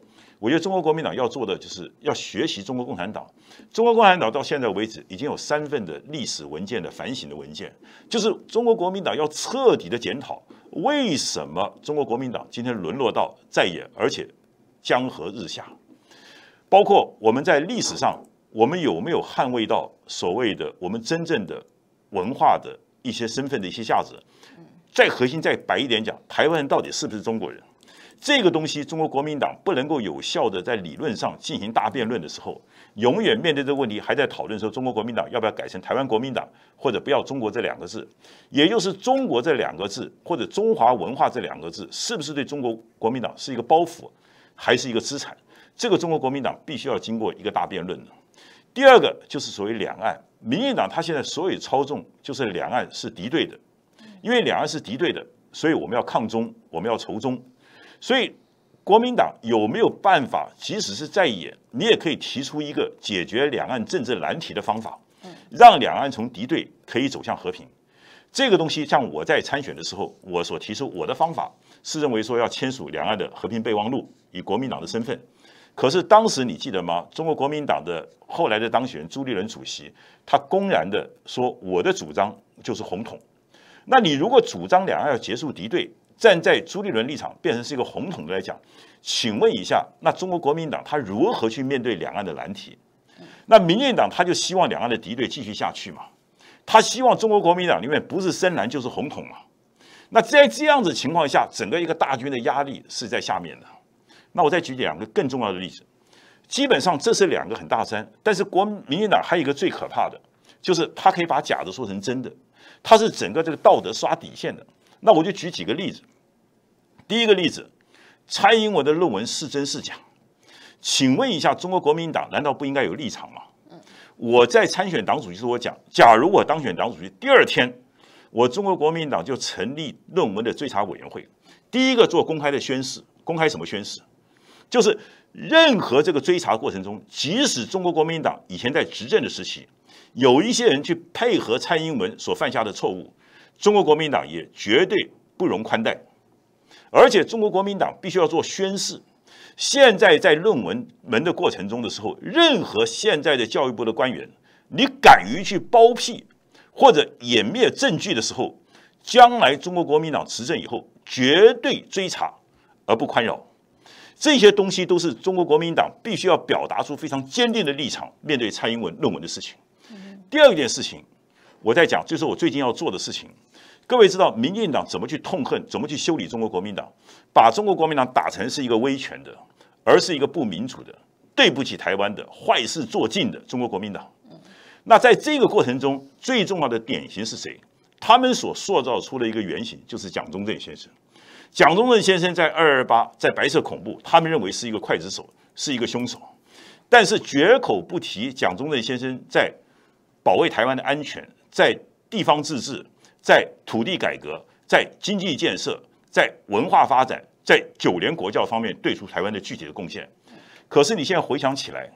我觉得中国国民党要做的就是要学习中国共产党。中国共产党到现在为止已经有三份的历史文件的反省的文件，就是中国国民党要彻底的检讨为什么中国国民党今天沦落到在野，而且江河日下，包括我们在历史上我们有没有捍卫到所谓的我们真正的文化的一些身份的一些价值？再核心再白一点讲，台湾人到底是不是中国人？这个东西，中国国民党不能够有效的在理论上进行大辩论的时候，永远面对这个问题还在讨论说，中国国民党要不要改成台湾国民党，或者不要“中国”这两个字，也就是“中国”这两个字或者中华文化这两个字，是不是对中国国民党是一个包袱，还是一个资产？这个中国国民党必须要经过一个大辩论第二个就是所谓两岸，民进党他现在所有操纵就是两岸是敌对的，因为两岸是敌对的，所以我们要抗中，我们要仇中。所以，国民党有没有办法？即使是在野，你也可以提出一个解决两岸政治难题的方法，让两岸从敌对可以走向和平。这个东西，像我在参选的时候，我所提出我的方法是认为说要签署两岸的和平备忘录，以国民党的身份。可是当时你记得吗？中国国民党的后来的当选人朱立伦主席，他公然的说我的主张就是红统。那你如果主张两岸要结束敌对？站在朱立伦立场变成是一个红统的来讲，请问一下，那中国国民党他如何去面对两岸的难题？那民进党他就希望两岸的敌对继续下去嘛？他希望中国国民党里面不是深蓝就是红统嘛？那在这样子情况下，整个一个大军的压力是在下面的。那我再举两个更重要的例子，基本上这是两个很大山，但是国民进党还有一个最可怕的就是他可以把假的说成真的，他是整个这个道德刷底线的。那我就举几个例子。第一个例子，蔡英文的论文是真是假？请问一下，中国国民党难道不应该有立场吗？我在参选党主席时，我讲，假如我当选党主席，第二天，我中国国民党就成立论文的追查委员会，第一个做公开的宣誓，公开什么宣誓？就是任何这个追查过程中，即使中国国民党以前在执政的时期，有一些人去配合蔡英文所犯下的错误，中国国民党也绝对不容宽待。而且中国国民党必须要做宣誓。现在在论文门的过程中的时候，任何现在的教育部的官员，你敢于去包庇或者掩灭证据的时候，将来中国国民党执政以后，绝对追查而不宽容。这些东西都是中国国民党必须要表达出非常坚定的立场，面对蔡英文论文的事情。第二件事情，我在讲就是我最近要做的事情。各位知道民进党怎么去痛恨，怎么去修理中国国民党，把中国国民党打成是一个威权的，而是一个不民主的，对不起台湾的，坏事做尽的中国国民党。那在这个过程中，最重要的典型是谁？他们所塑造出的一个原型，就是蒋中正先生。蒋中正先生在二二八，在白色恐怖，他们认为是一个刽子手，是一个凶手，但是绝口不提蒋中正先生在保卫台湾的安全，在地方自治。在土地改革、在经济建设、在文化发展、在九年国教方面，对出台湾的具体的贡献。可是你现在回想起来，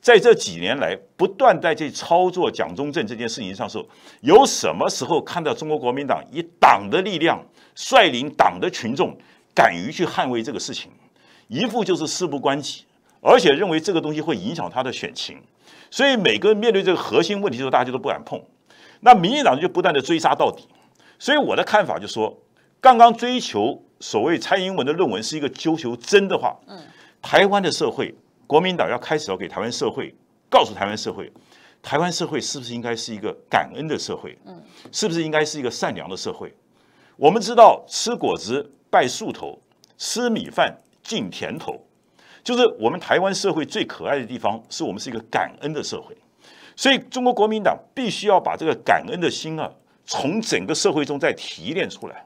在这几年来不断在这操作蒋中正这件事情上时候，有什么时候看到中国国民党以党的力量率领党的群众，敢于去捍卫这个事情？一副就是事不关己，而且认为这个东西会影响他的选情，所以每个人面对这个核心问题，的时候，大家都不敢碰。那民进党就不断的追杀到底。所以我的看法就说，刚刚追求所谓蔡英文的论文是一个追求真的话，台湾的社会，国民党要开始要给台湾社会告诉台湾社会，台湾社会是不是应该是一个感恩的社会，是不是应该是一个善良的社会？我们知道吃果子拜树头，吃米饭敬甜头，就是我们台湾社会最可爱的地方，是我们是一个感恩的社会。所以中国国民党必须要把这个感恩的心啊。从整个社会中再提炼出来，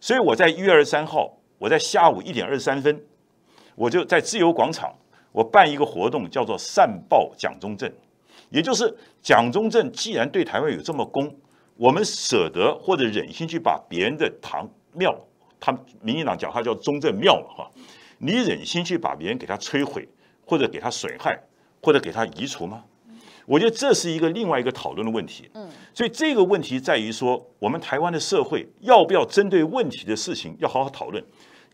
所以我在一月二十三号，我在下午一点二十三分，我就在自由广场，我办一个活动，叫做“善报蒋中正”，也就是蒋中正既然对台湾有这么功，我们舍得或者忍心去把别人的堂庙，他民进党讲他叫中正庙嘛哈，你忍心去把别人给他摧毁，或者给他损害，或者给他移除吗？我觉得这是一个另外一个讨论的问题。嗯。所以这个问题在于说，我们台湾的社会要不要针对问题的事情要好好讨论？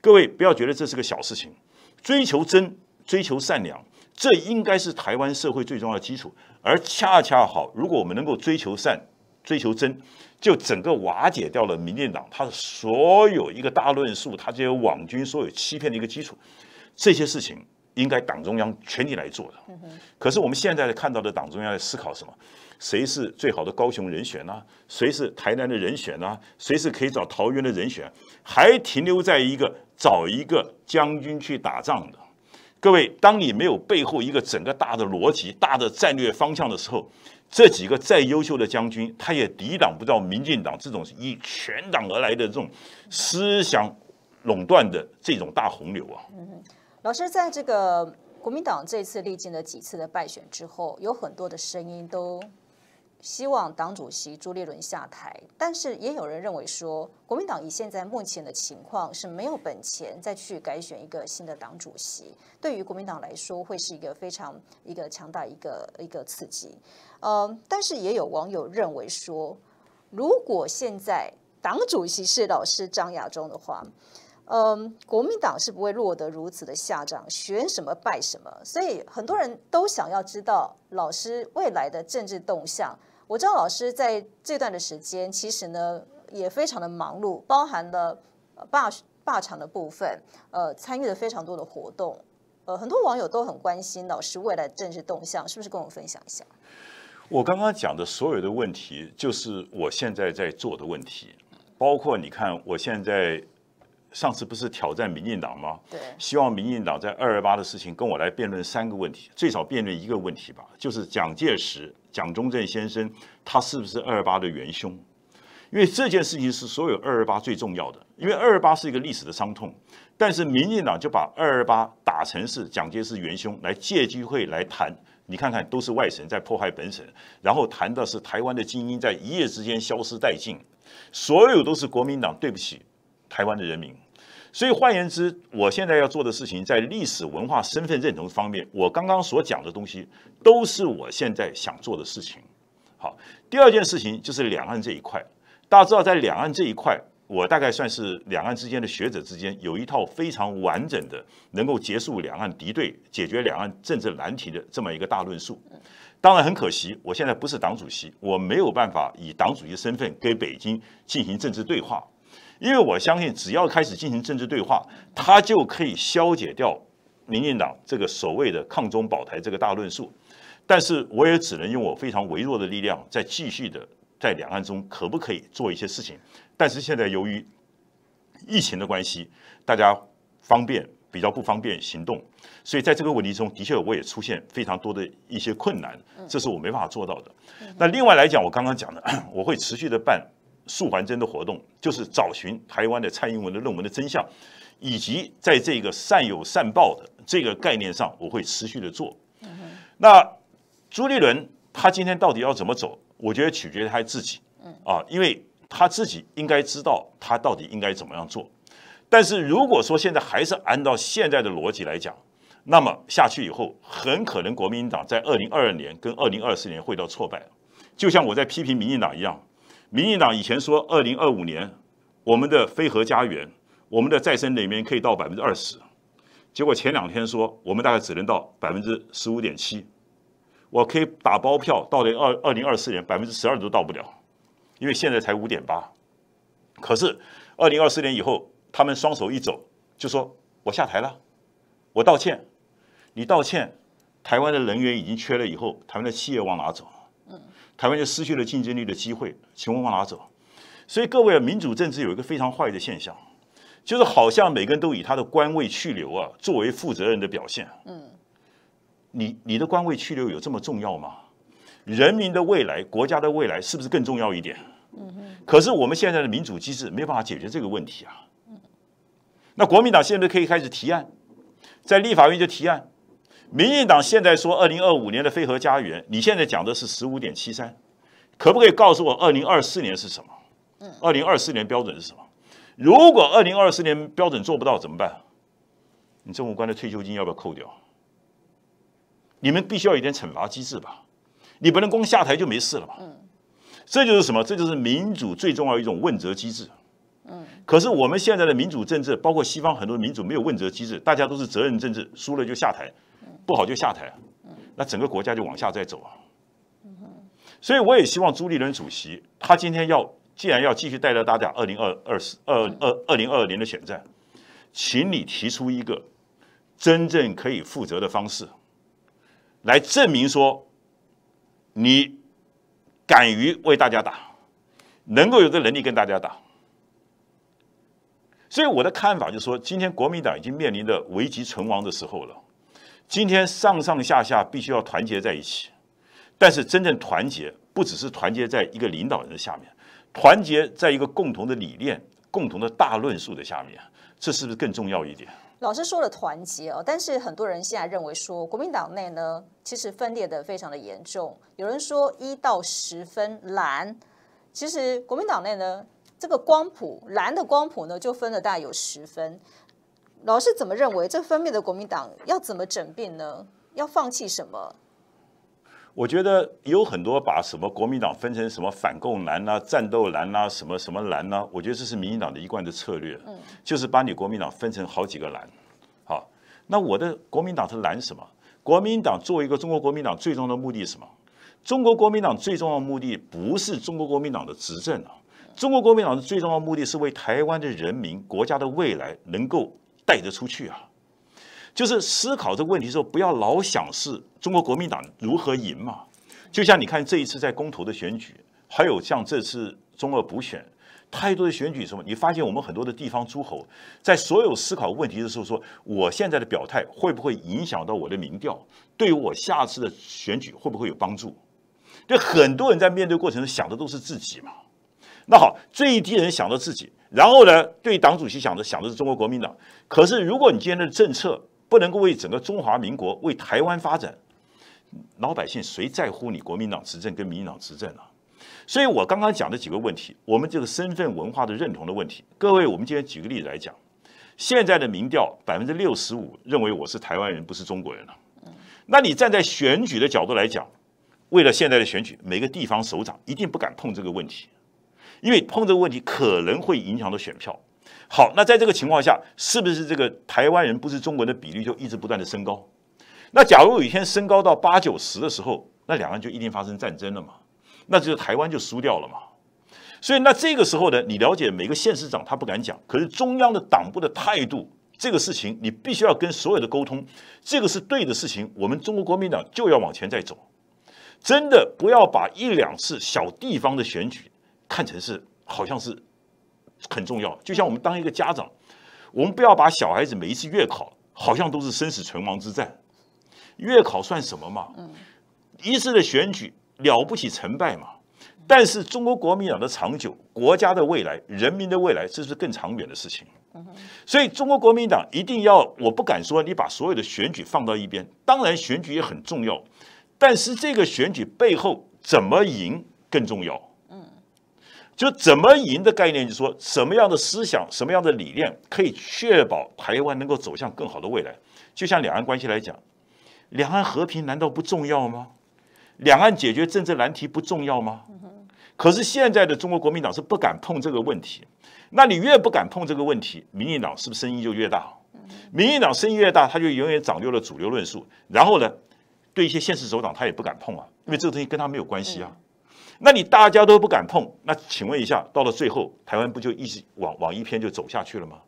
各位不要觉得这是个小事情，追求真、追求善良，这应该是台湾社会最重要的基础。而恰恰好，如果我们能够追求善、追求真，就整个瓦解掉了民进党他的所有一个大论述，他这些网军所有欺骗的一个基础，这些事情。应该党中央全力来做的。可是我们现在看到的党中央在思考什么？谁是最好的高雄人选呢？谁是台南的人选呢？谁是可以找桃园的人选？还停留在一个找一个将军去打仗的。各位，当你没有背后一个整个大的逻辑、大的战略方向的时候，这几个再优秀的将军，他也抵挡不到民进党这种以全党而来的这种思想垄断的这种大洪流啊！老师，在这个国民党这次历经了几次的败选之后，有很多的声音都希望党主席朱立伦下台，但是也有人认为说，国民党以现在目前的情况是没有本钱再去改选一个新的党主席，对于国民党来说会是一个非常一个强大一个一个刺激。呃，但是也有网友认为说，如果现在党主席是老师张亚中的话。嗯，国民党是不会落得如此的下场，选什么败什么，所以很多人都想要知道老师未来的政治动向。我知道老师在这段的时间，其实呢也非常的忙碌，包含了霸霸场的部分，呃，参与了非常多的活动，呃，很多网友都很关心老师未来政治动向，是不是？跟我们分享一下。我刚刚讲的所有的问题，就是我现在在做的问题，包括你看我现在。上次不是挑战民进党吗？对，希望民进党在二二八的事情跟我来辩论三个问题，最少辩论一个问题吧，就是蒋介石、蒋中正先生他是不是二二八的元凶？因为这件事情是所有二二八最重要的，因为二二八是一个历史的伤痛。但是民进党就把二二八打成是蒋介石元凶，来借机会来谈。你看看，都是外省在破坏本省，然后谈的是台湾的精英在一夜之间消失殆尽，所有都是国民党对不起台湾的人民。所以换言之，我现在要做的事情，在历史文化、身份认同方面，我刚刚所讲的东西，都是我现在想做的事情。好，第二件事情就是两岸这一块。大家知道，在两岸这一块，我大概算是两岸之间的学者之间，有一套非常完整的，能够结束两岸敌对、解决两岸政治难题的这么一个大论述。当然很可惜，我现在不是党主席，我没有办法以党主席身份跟北京进行政治对话。因为我相信，只要开始进行政治对话，它就可以消解掉民进党这个所谓的“抗中保台”这个大论述。但是，我也只能用我非常微弱的力量，在继续的在两岸中可不可以做一些事情。但是，现在由于疫情的关系，大家方便比较不方便行动，所以在这个问题中的确我也出现非常多的一些困难，这是我没办法做到的。那另外来讲，我刚刚讲的，我会持续的办。素环真的活动就是找寻台湾的蔡英文的论文的真相，以及在这个善有善报的这个概念上，我会持续的做。那朱立伦他今天到底要怎么走？我觉得取决于他自己。啊，因为他自己应该知道他到底应该怎么样做。但是如果说现在还是按照现在的逻辑来讲，那么下去以后，很可能国民党在二零二二年跟二零二四年会到挫败。就像我在批评民进党一样。民进党以前说，二零二五年我们的非核家园，我们的再生能源可以到百分之二十。结果前两天说，我们大概只能到百分之十五点七。我可以打包票，到了二二零二四年百分之十二都到不了，因为现在才五点八。可是二零二四年以后，他们双手一走，就说我下台了，我道歉，你道歉。台湾的能源已经缺了以后，台湾的企业往哪走？台湾就失去了竞争力的机会，请问往哪走？所以各位啊，民主政治有一个非常坏的现象，就是好像每个人都以他的官位去留啊作为负责任的表现。嗯，你你的官位去留有这么重要吗？人民的未来，国家的未来是不是更重要一点？嗯哼。可是我们现在的民主机制没办法解决这个问题啊。嗯。那国民党现在可以开始提案，在立法院就提案。民进党现在说二零二五年的非核家园，你现在讲的是十五点七三，可不可以告诉我二零二四年是什么？嗯，二零二四年标准是什么？如果二零二四年标准做不到怎么办？你政务官的退休金要不要扣掉？你们必须要有点惩罚机制吧？你不能光下台就没事了吧？嗯，这就是什么？这就是民主最重要一种问责机制。可是我们现在的民主政治，包括西方很多民主没有问责机制，大家都是责任政治，输了就下台。不好就下台，那整个国家就往下再走啊。所以我也希望朱立伦主席，他今天要既然要继续带着大家二零二二四二二二零二二年的选战，请你提出一个真正可以负责的方式，来证明说你敢于为大家打，能够有个能力跟大家打。所以我的看法就是说，今天国民党已经面临着危急存亡的时候了。今天上上下下必须要团结在一起，但是真正团结不只是团结在一个领导人的下面，团结在一个共同的理念、共同的大论述的下面，这是不是更重要一点？老师说了团结哦，但是很多人现在认为说国民党内呢，其实分裂的非常的严重。有人说一到十分蓝，其实国民党内呢，这个光谱蓝的光谱呢，就分了大概有十分。老师怎么认为这分裂的国民党要怎么整病呢？要放弃什么？我觉得有很多把什么国民党分成什么反共蓝啊、战斗蓝啊、什么什么蓝啊。我觉得这是民进党的一贯的策略，就是把你国民党分成好几个蓝。好，那我的国民党是蓝什么？国民党作为一个中国国民党，最终的目的是什么？中国国民党最重要的目的不是中国国民党的执政啊，中国国民党最重要的目的是为台湾的人民、国家的未来能够。带得出去啊，就是思考这个问题的时候，不要老想是中国国民党如何赢嘛。就像你看这一次在公投的选举，还有像这次中俄补选，太多的选举什么，你发现我们很多的地方诸侯在所有思考问题的时候，说我现在的表态会不会影响到我的民调，对于我下次的选举会不会有帮助？就很多人在面对过程中想的都是自己嘛。那好，最低人想到自己。然后呢，对党主席想的想的是中国国民党。可是，如果你今天的政策不能够为整个中华民国、为台湾发展，老百姓谁在乎你国民党执政跟民进党执政啊？所以我刚刚讲的几个问题，我们这个身份文化的认同的问题，各位，我们今天举个例子来讲，现在的民调百分之六十五认为我是台湾人，不是中国人了。那你站在选举的角度来讲，为了现在的选举，每个地方首长一定不敢碰这个问题。因为碰这个问题可能会影响到选票。好，那在这个情况下，是不是这个台湾人不是中人的比率就一直不断的升高？那假如有一天升高到八九十的时候，那两岸就一定发生战争了嘛？那就台湾就输掉了嘛？所以那这个时候呢，你了解每个县市长他不敢讲，可是中央的党部的态度，这个事情你必须要跟所有的沟通。这个是对的事情，我们中国国民党就要往前再走，真的不要把一两次小地方的选举。看成是，好像是很重要。就像我们当一个家长，我们不要把小孩子每一次月考好像都是生死存亡之战。月考算什么嘛？一次的选举了不起成败嘛？但是中国国民党的长久、国家的未来、人民的未来，这是更长远的事情。所以，中国国民党一定要，我不敢说你把所有的选举放到一边，当然选举也很重要，但是这个选举背后怎么赢更重要。就怎么赢的概念，就是说什么样的思想、什么样的理念可以确保台湾能够走向更好的未来？就像两岸关系来讲，两岸和平难道不重要吗？两岸解决政治难题不重要吗？可是现在的中国国民党是不敢碰这个问题。那你越不敢碰这个问题，民进党是不是声音就越大？民进党声音越大，他就永远掌握了主流论述。然后呢，对一些现实首长他也不敢碰啊，因为这个东西跟他没有关系啊。那你大家都不敢碰，那请问一下，到了最后，台湾不就一直往往一边就走下去了吗？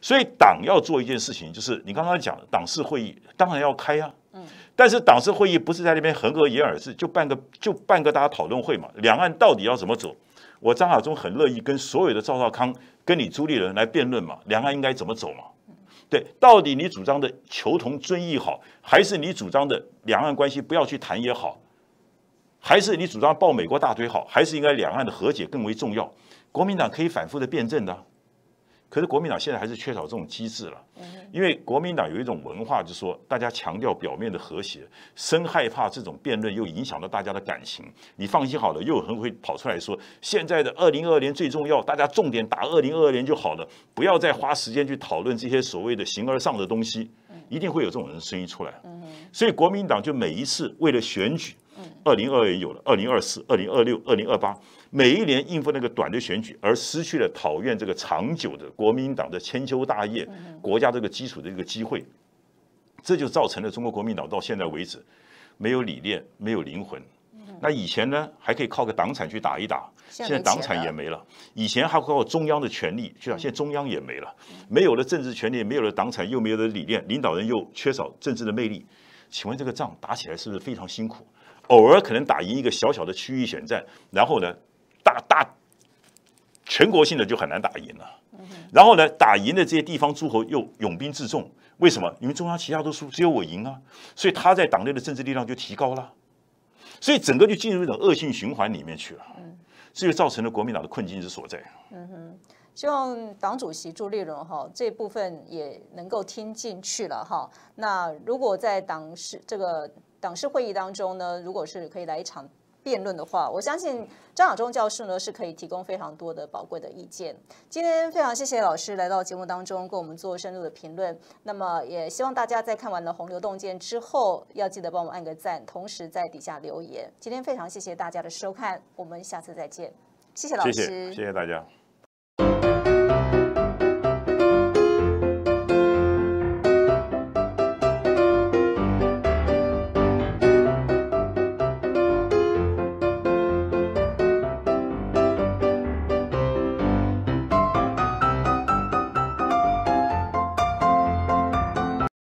所以党要做一件事情，就是你刚刚讲的党事会议当然要开啊，嗯，但是党事会议不是在那边横额掩耳是就办个就办个大家讨论会嘛？两岸到底要怎么走？我张亚中很乐意跟所有的赵少康、跟你朱立伦来辩论嘛？两岸应该怎么走嘛？对，到底你主张的求同尊异好，还是你主张的两岸关系不要去谈也好？还是你主张抱美国大腿好，还是应该两岸的和解更为重要？国民党可以反复的辩证的，可是国民党现在还是缺少这种机制了，因为国民党有一种文化，就是说大家强调表面的和谐，深害怕这种辩论又影响到大家的感情。你放心好了，又很会跑出来说现在的二零二二年最重要，大家重点打二零二二年就好了，不要再花时间去讨论这些所谓的形而上的东西。一定会有这种人声音出来，所以国民党就每一次为了选举。二零二二也有了，二零二四、二零二六、二零二八，每一年应付那个短的选举，而失去了讨厌这个长久的国民党的千秋大业、国家这个基础的一个机会，这就造成了中国国民党到现在为止没有理念、没有灵魂。那以前呢，还可以靠个党产去打一打，现在党产也没了。以前还靠中央的权力就像现在中央也没了，没有了政治权力，没有了党产，又没有了理念，领导人又缺少政治的魅力。请问这个仗打起来是不是非常辛苦？偶尔可能打赢一个小小的区域选战，然后呢，大大全国性的就很难打赢了。然后呢，打赢的这些地方诸侯又勇兵自重，为什么？因为中央其他都输，只有我赢啊！所以他在党内的政治力量就提高了，所以整个就进入一种恶性循环里面去了。这就造成了国民党的困境之所在。嗯哼，希望党主席朱立伦哈这部分也能够听进去了哈。那如果在党是这个。党事会议当中呢，如果是可以来一场辩论的话，我相信张雅忠教授呢是可以提供非常多的宝贵的意见。今天非常谢谢老师来到节目当中，跟我们做深入的评论。那么也希望大家在看完了《洪流洞见》之后，要记得帮我们按个赞，同时在底下留言。今天非常谢谢大家的收看，我们下次再见。谢谢老师，谢谢大家。